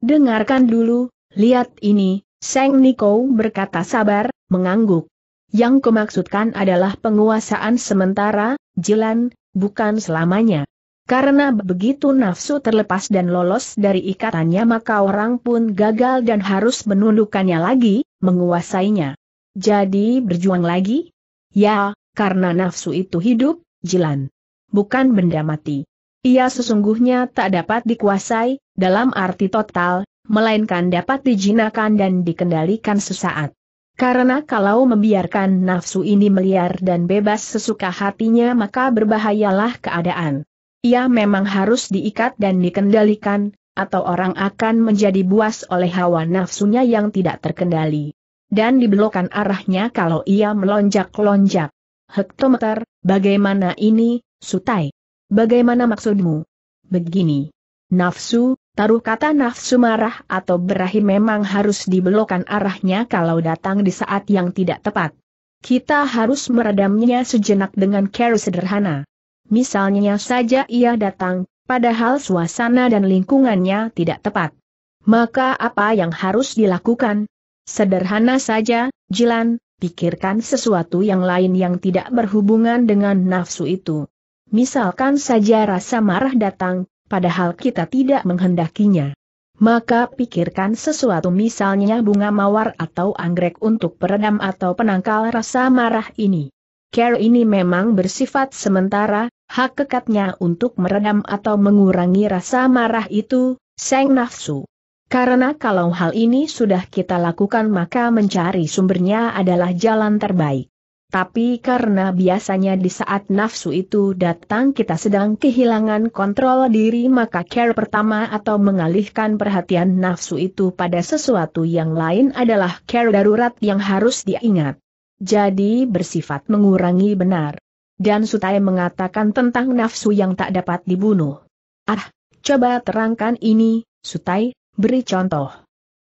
[SPEAKER 1] Dengarkan dulu, lihat ini, Seng Niko berkata sabar, mengangguk. Yang kumaksudkan adalah penguasaan sementara, Jilan, bukan selamanya. Karena begitu nafsu terlepas dan lolos dari ikatannya maka orang pun gagal dan harus menundukkannya lagi, menguasainya. Jadi berjuang lagi? Ya, karena nafsu itu hidup, jilan. Bukan benda mati. Ia sesungguhnya tak dapat dikuasai, dalam arti total, melainkan dapat dijinakan dan dikendalikan sesaat. Karena kalau membiarkan nafsu ini meliar dan bebas sesuka hatinya maka berbahayalah keadaan. Ia memang harus diikat dan dikendalikan, atau orang akan menjadi buas oleh hawa nafsunya yang tidak terkendali. Dan dibelokkan arahnya kalau ia melonjak-lonjak. Hektometer, bagaimana ini, Sutai? Bagaimana maksudmu? Begini. Nafsu, taruh kata nafsu marah atau berahi memang harus dibelokkan arahnya kalau datang di saat yang tidak tepat. Kita harus meredamnya sejenak dengan cara sederhana. Misalnya saja ia datang, padahal suasana dan lingkungannya tidak tepat. Maka apa yang harus dilakukan? Sederhana saja, Jilan, pikirkan sesuatu yang lain yang tidak berhubungan dengan nafsu itu. Misalkan saja rasa marah datang, padahal kita tidak menghendakinya. Maka pikirkan sesuatu misalnya bunga mawar atau anggrek untuk peredam atau penangkal rasa marah ini. Care ini memang bersifat sementara, hak kekatnya untuk meredam atau mengurangi rasa marah itu, seng nafsu. Karena kalau hal ini sudah kita lakukan maka mencari sumbernya adalah jalan terbaik. Tapi karena biasanya di saat nafsu itu datang kita sedang kehilangan kontrol diri maka care pertama atau mengalihkan perhatian nafsu itu pada sesuatu yang lain adalah care darurat yang harus diingat. Jadi bersifat mengurangi benar. Dan Sutai mengatakan tentang nafsu yang tak dapat dibunuh. Ah, coba terangkan ini, Sutai, beri contoh.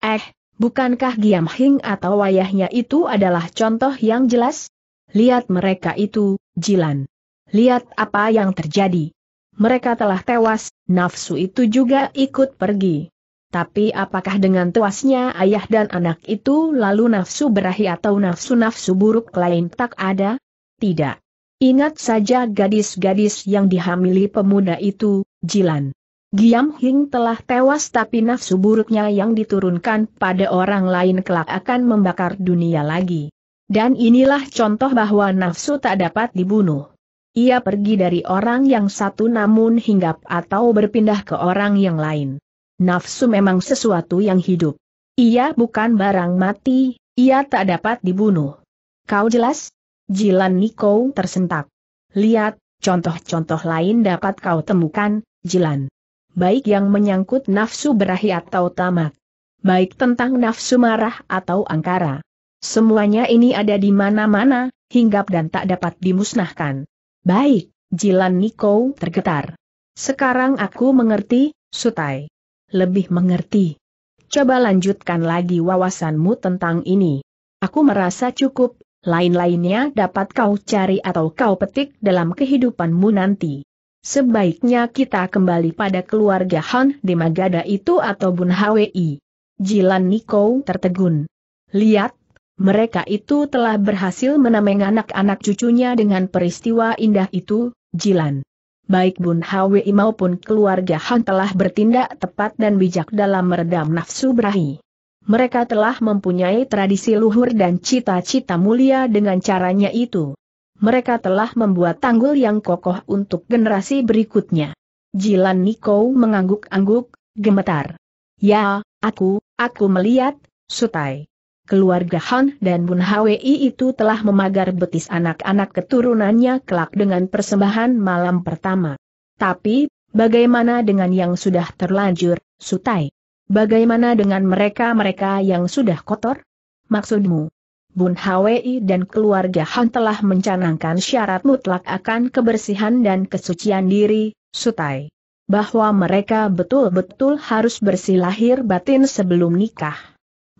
[SPEAKER 1] Eh, bukankah Giam Hing atau wayahnya itu adalah contoh yang jelas? Lihat mereka itu, Jilan. Lihat apa yang terjadi. Mereka telah tewas, nafsu itu juga ikut pergi. Tapi apakah dengan tewasnya ayah dan anak itu lalu nafsu berahi atau nafsu-nafsu buruk lain tak ada? Tidak. Ingat saja gadis-gadis yang dihamili pemuda itu, Jilan. Giam Hing telah tewas tapi nafsu buruknya yang diturunkan pada orang lain kelak akan membakar dunia lagi. Dan inilah contoh bahwa nafsu tak dapat dibunuh. Ia pergi dari orang yang satu namun hinggap atau berpindah ke orang yang lain. Nafsu memang sesuatu yang hidup. Ia bukan barang mati, ia tak dapat dibunuh. Kau jelas? Jilan Niko tersentak. Lihat, contoh-contoh lain dapat kau temukan, Jilan. Baik yang menyangkut nafsu berahi atau tamak. Baik tentang nafsu marah atau angkara. Semuanya ini ada di mana-mana, hinggap dan tak dapat dimusnahkan. Baik, Jilan Niko tergetar. Sekarang aku mengerti, Sutai. Lebih mengerti. Coba lanjutkan lagi wawasanmu tentang ini. Aku merasa cukup, lain-lainnya dapat kau cari atau kau petik dalam kehidupanmu nanti. Sebaiknya kita kembali pada keluarga Han di Magada itu atau Bun Hwi. Jilan Niko tertegun. Lihat, mereka itu telah berhasil menameng anak-anak cucunya dengan peristiwa indah itu, Jilan. Baik Bun Hwi maupun keluarga Han telah bertindak tepat dan bijak dalam meredam nafsu berahi mereka telah mempunyai tradisi luhur dan cita-cita mulia dengan caranya itu. Mereka telah membuat tanggul yang kokoh untuk generasi berikutnya. Jilan Niko mengangguk-angguk, gemetar. Ya, aku, aku melihat, Sutai. Keluarga Han dan Bun Hwi itu telah memagar betis anak-anak keturunannya kelak dengan persembahan malam pertama. Tapi, bagaimana dengan yang sudah terlanjur, Sutai? Bagaimana dengan mereka-mereka yang sudah kotor? Maksudmu? Bun Hwi dan keluarga Han telah mencanangkan syarat mutlak akan kebersihan dan kesucian diri, Sutai. Bahwa mereka betul-betul harus bersih lahir batin sebelum nikah.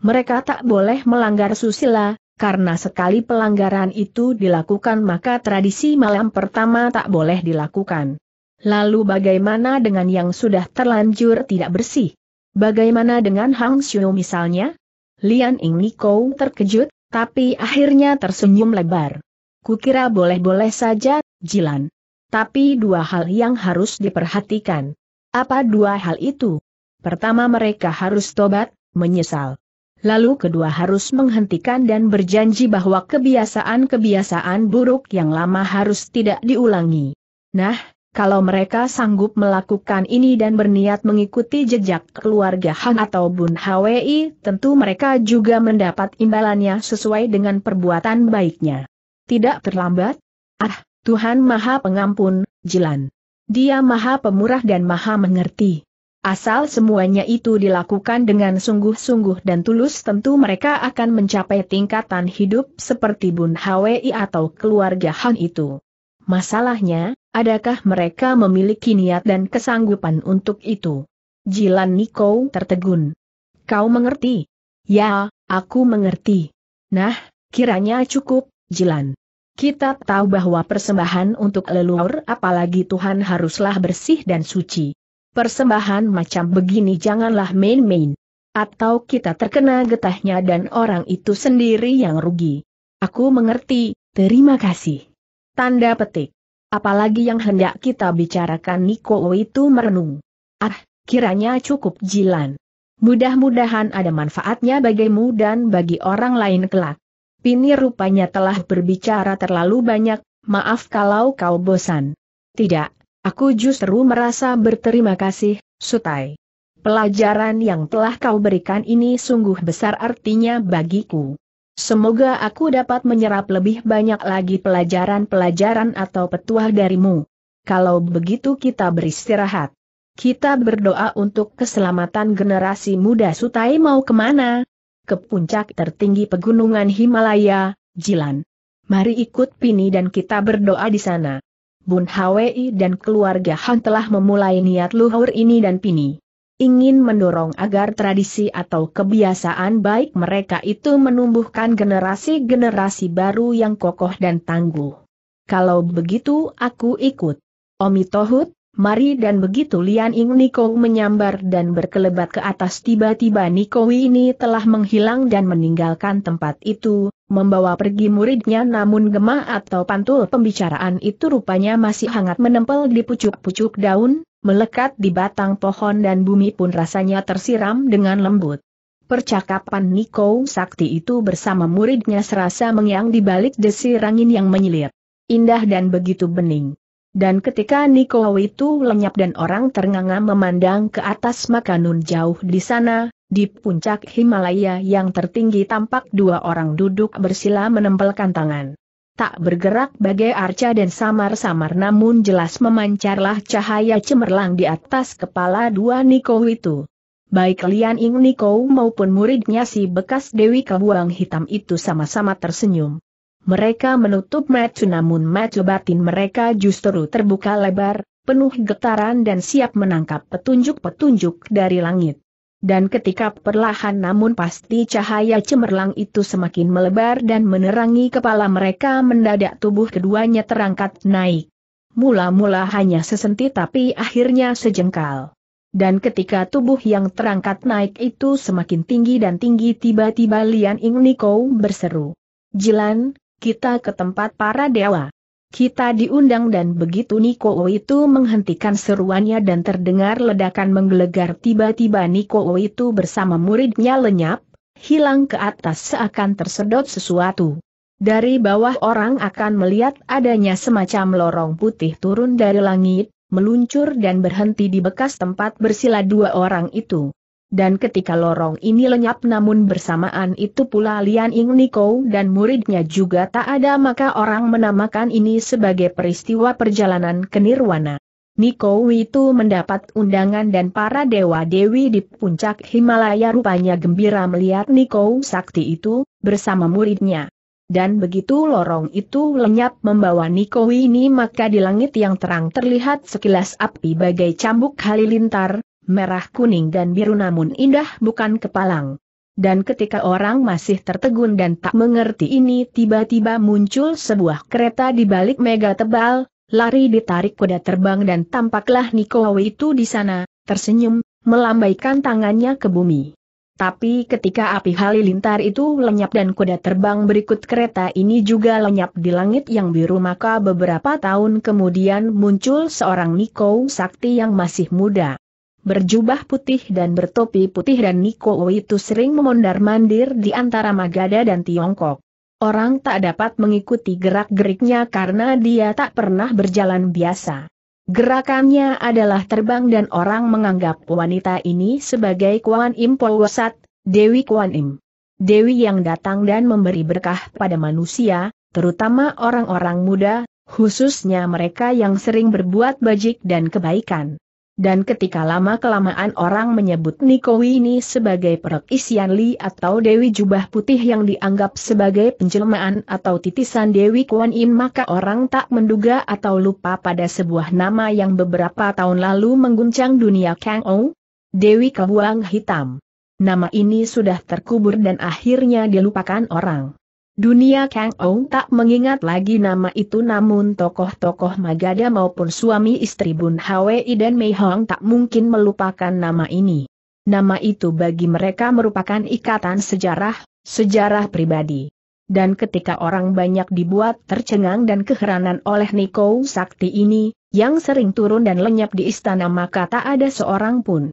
[SPEAKER 1] Mereka tak boleh melanggar susila, karena sekali pelanggaran itu dilakukan maka tradisi malam pertama tak boleh dilakukan. Lalu bagaimana dengan yang sudah terlanjur tidak bersih? Bagaimana dengan Hang Xiu misalnya? Lian Ing Niko terkejut, tapi akhirnya tersenyum lebar. Kukira boleh-boleh saja, Jilan. Tapi dua hal yang harus diperhatikan. Apa dua hal itu? Pertama mereka harus tobat, menyesal. Lalu kedua harus menghentikan dan berjanji bahwa kebiasaan-kebiasaan buruk yang lama harus tidak diulangi. Nah, kalau mereka sanggup melakukan ini dan berniat mengikuti jejak keluarga Han atau Bun Hwi, tentu mereka juga mendapat imbalannya sesuai dengan perbuatan baiknya. Tidak terlambat? Ah, Tuhan Maha Pengampun, Jilan. Dia Maha Pemurah dan Maha Mengerti. Asal semuanya itu dilakukan dengan sungguh-sungguh dan tulus tentu mereka akan mencapai tingkatan hidup seperti Bun Hwi atau keluarga Han itu. Masalahnya, adakah mereka memiliki niat dan kesanggupan untuk itu? Jilan Niko tertegun. Kau mengerti? Ya, aku mengerti. Nah, kiranya cukup, Jilan. Kita tahu bahwa persembahan untuk leluhur apalagi Tuhan haruslah bersih dan suci. Persembahan macam begini janganlah main-main. Atau kita terkena getahnya dan orang itu sendiri yang rugi. Aku mengerti, terima kasih. Tanda petik. Apalagi yang hendak kita bicarakan Niko itu merenung. Ah, kiranya cukup jilan. Mudah-mudahan ada manfaatnya bagimu dan bagi orang lain kelak. Pini rupanya telah berbicara terlalu banyak, maaf kalau kau bosan. Tidak, aku justru merasa berterima kasih, Sutai. Pelajaran yang telah kau berikan ini sungguh besar artinya bagiku. Semoga aku dapat menyerap lebih banyak lagi pelajaran-pelajaran atau petuah darimu. Kalau begitu kita beristirahat. Kita berdoa untuk keselamatan generasi muda Sutai mau kemana? Ke puncak tertinggi pegunungan Himalaya, Jilan. Mari ikut Pini dan kita berdoa di sana. Bun Hwi dan keluarga Han telah memulai niat luhur ini dan Pini ingin mendorong agar tradisi atau kebiasaan baik mereka itu menumbuhkan generasi-generasi baru yang kokoh dan tangguh. Kalau begitu aku ikut. Omi mari dan begitu Lian Ing Niko menyambar dan berkelebat ke atas tiba-tiba Niko ini telah menghilang dan meninggalkan tempat itu, membawa pergi muridnya namun gemah atau pantul pembicaraan itu rupanya masih hangat menempel di pucuk-pucuk daun, melekat di batang pohon dan bumi pun rasanya tersiram dengan lembut. Percakapan Niko Sakti itu bersama muridnya serasa mengyang di balik desir angin yang menyilir, Indah dan begitu bening. Dan ketika Niko itu lenyap dan orang ternganga memandang ke atas maka jauh di sana, di puncak Himalaya yang tertinggi tampak dua orang duduk bersila menempelkan tangan tak bergerak bagai arca dan samar-samar namun jelas memancarlah cahaya cemerlang di atas kepala dua Niko itu. Baik Lian Ing Niko maupun muridnya si bekas Dewi Kebuang Hitam itu sama-sama tersenyum. Mereka menutup mata namun mata batin mereka justru terbuka lebar, penuh getaran dan siap menangkap petunjuk-petunjuk dari langit. Dan ketika perlahan namun pasti cahaya cemerlang itu semakin melebar dan menerangi kepala mereka mendadak tubuh keduanya terangkat naik. Mula-mula hanya sesenti tapi akhirnya sejengkal. Dan ketika tubuh yang terangkat naik itu semakin tinggi dan tinggi tiba-tiba Lian Ing Niko berseru. Jilan, kita ke tempat para dewa. Kita diundang dan begitu Niko itu menghentikan seruannya dan terdengar ledakan menggelegar tiba-tiba Niko itu bersama muridnya lenyap, hilang ke atas seakan tersedot sesuatu. Dari bawah orang akan melihat adanya semacam lorong putih turun dari langit, meluncur dan berhenti di bekas tempat bersila dua orang itu. Dan ketika lorong ini lenyap namun bersamaan itu pula Lian Ying, Niko dan muridnya juga tak ada maka orang menamakan ini sebagai peristiwa perjalanan ke Nirwana. Niko itu mendapat undangan dan para dewa-dewi di puncak Himalaya rupanya gembira melihat Niko sakti itu, bersama muridnya. Dan begitu lorong itu lenyap membawa Niko ini maka di langit yang terang terlihat sekilas api bagai cambuk halilintar, merah kuning dan biru namun indah bukan kepalang. Dan ketika orang masih tertegun dan tak mengerti ini tiba-tiba muncul sebuah kereta di balik mega tebal, lari ditarik kuda terbang dan tampaklah Nikowe itu di sana, tersenyum, melambaikan tangannya ke bumi. Tapi ketika api halilintar itu lenyap dan kuda terbang berikut kereta ini juga lenyap di langit yang biru maka beberapa tahun kemudian muncul seorang Niko Sakti yang masih muda berjubah putih dan bertopi putih dan Niko itu sering memondar-mandir di antara Magada dan Tiongkok. Orang tak dapat mengikuti gerak-geriknya karena dia tak pernah berjalan biasa. Gerakannya adalah terbang dan orang menganggap wanita ini sebagai Kuan Im Powasat, Dewi Kuan Im. Dewi yang datang dan memberi berkah pada manusia, terutama orang-orang muda, khususnya mereka yang sering berbuat bajik dan kebaikan dan ketika lama-kelamaan orang menyebut Niko ini sebagai perut isian Li atau Dewi Jubah Putih yang dianggap sebagai penjelmaan atau titisan Dewi Kuan Im maka orang tak menduga atau lupa pada sebuah nama yang beberapa tahun lalu mengguncang dunia Kang Ou, Dewi Kebuang Hitam. Nama ini sudah terkubur dan akhirnya dilupakan orang. Dunia Kang Ong tak mengingat lagi nama itu namun tokoh-tokoh Magada maupun suami istri Bun Hwei dan Mei Hong tak mungkin melupakan nama ini. Nama itu bagi mereka merupakan ikatan sejarah, sejarah pribadi. Dan ketika orang banyak dibuat tercengang dan keheranan oleh Niko Sakti ini, yang sering turun dan lenyap di istana maka tak ada seorang pun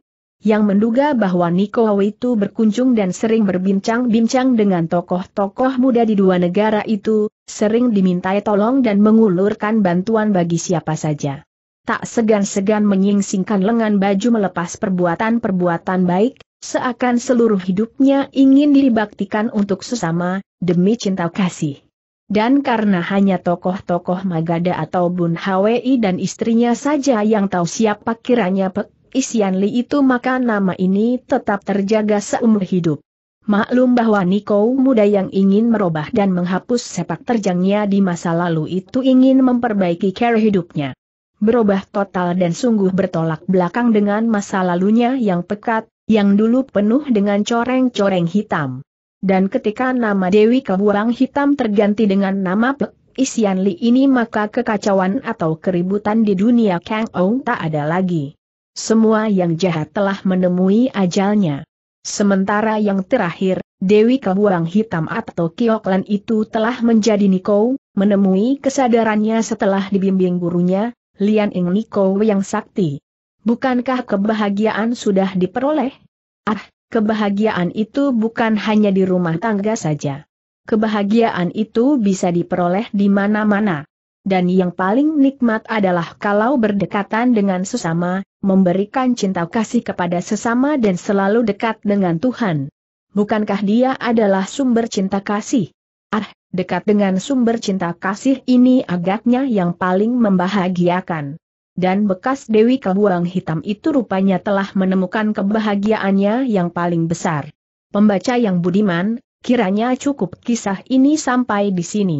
[SPEAKER 1] yang menduga bahwa Niko itu berkunjung dan sering berbincang-bincang dengan tokoh-tokoh muda di dua negara itu, sering dimintai tolong dan mengulurkan bantuan bagi siapa saja. Tak segan-segan menyingsingkan lengan baju melepas perbuatan-perbuatan baik, seakan seluruh hidupnya ingin dibaktikan untuk sesama, demi cinta kasih. Dan karena hanya tokoh-tokoh Magada atau Bun Hwi dan istrinya saja yang tahu siapa kiranya Pek Isian Li itu maka nama ini tetap terjaga seumur hidup. Maklum bahwa Niko muda yang ingin merubah dan menghapus sepak terjangnya di masa lalu itu ingin memperbaiki cara hidupnya. Berubah total dan sungguh bertolak belakang dengan masa lalunya yang pekat, yang dulu penuh dengan coreng-coreng hitam. Dan ketika nama Dewi Kebuang Hitam terganti dengan nama Pek Isian Li ini maka kekacauan atau keributan di dunia Kang Ong tak ada lagi. Semua yang jahat telah menemui ajalnya. Sementara yang terakhir, Dewi Kebuang Hitam atau Kioklan itu telah menjadi Niko, menemui kesadarannya setelah dibimbing gurunya, Lian Ing Niko yang sakti. Bukankah kebahagiaan sudah diperoleh? Ah, kebahagiaan itu bukan hanya di rumah tangga saja. Kebahagiaan itu bisa diperoleh di mana-mana. Dan yang paling nikmat adalah kalau berdekatan dengan sesama, memberikan cinta kasih kepada sesama dan selalu dekat dengan Tuhan. Bukankah dia adalah sumber cinta kasih? Ah, dekat dengan sumber cinta kasih ini agaknya yang paling membahagiakan. Dan bekas Dewi Kebuang Hitam itu rupanya telah menemukan kebahagiaannya yang paling besar. Pembaca yang budiman, kiranya cukup kisah ini sampai di sini.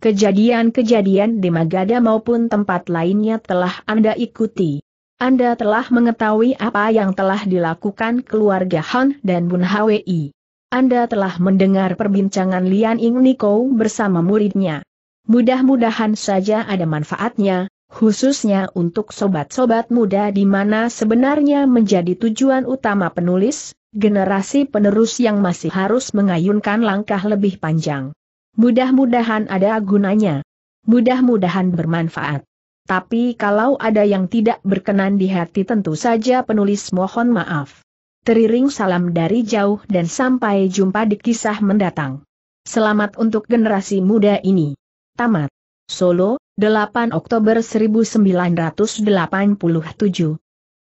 [SPEAKER 1] Kejadian-kejadian di Magada maupun tempat lainnya telah Anda ikuti. Anda telah mengetahui apa yang telah dilakukan keluarga Han dan Bun Hwi. Anda telah mendengar perbincangan Lian Ing Niko bersama muridnya. Mudah-mudahan saja ada manfaatnya, khususnya untuk sobat-sobat muda di mana sebenarnya menjadi tujuan utama penulis, generasi penerus yang masih harus mengayunkan langkah lebih panjang. Mudah-mudahan ada gunanya. Mudah-mudahan bermanfaat. Tapi kalau ada yang tidak berkenan di hati tentu saja penulis mohon maaf. Teriring salam dari jauh dan sampai jumpa di kisah mendatang. Selamat untuk generasi muda ini. Tamat. Solo, 8 Oktober 1987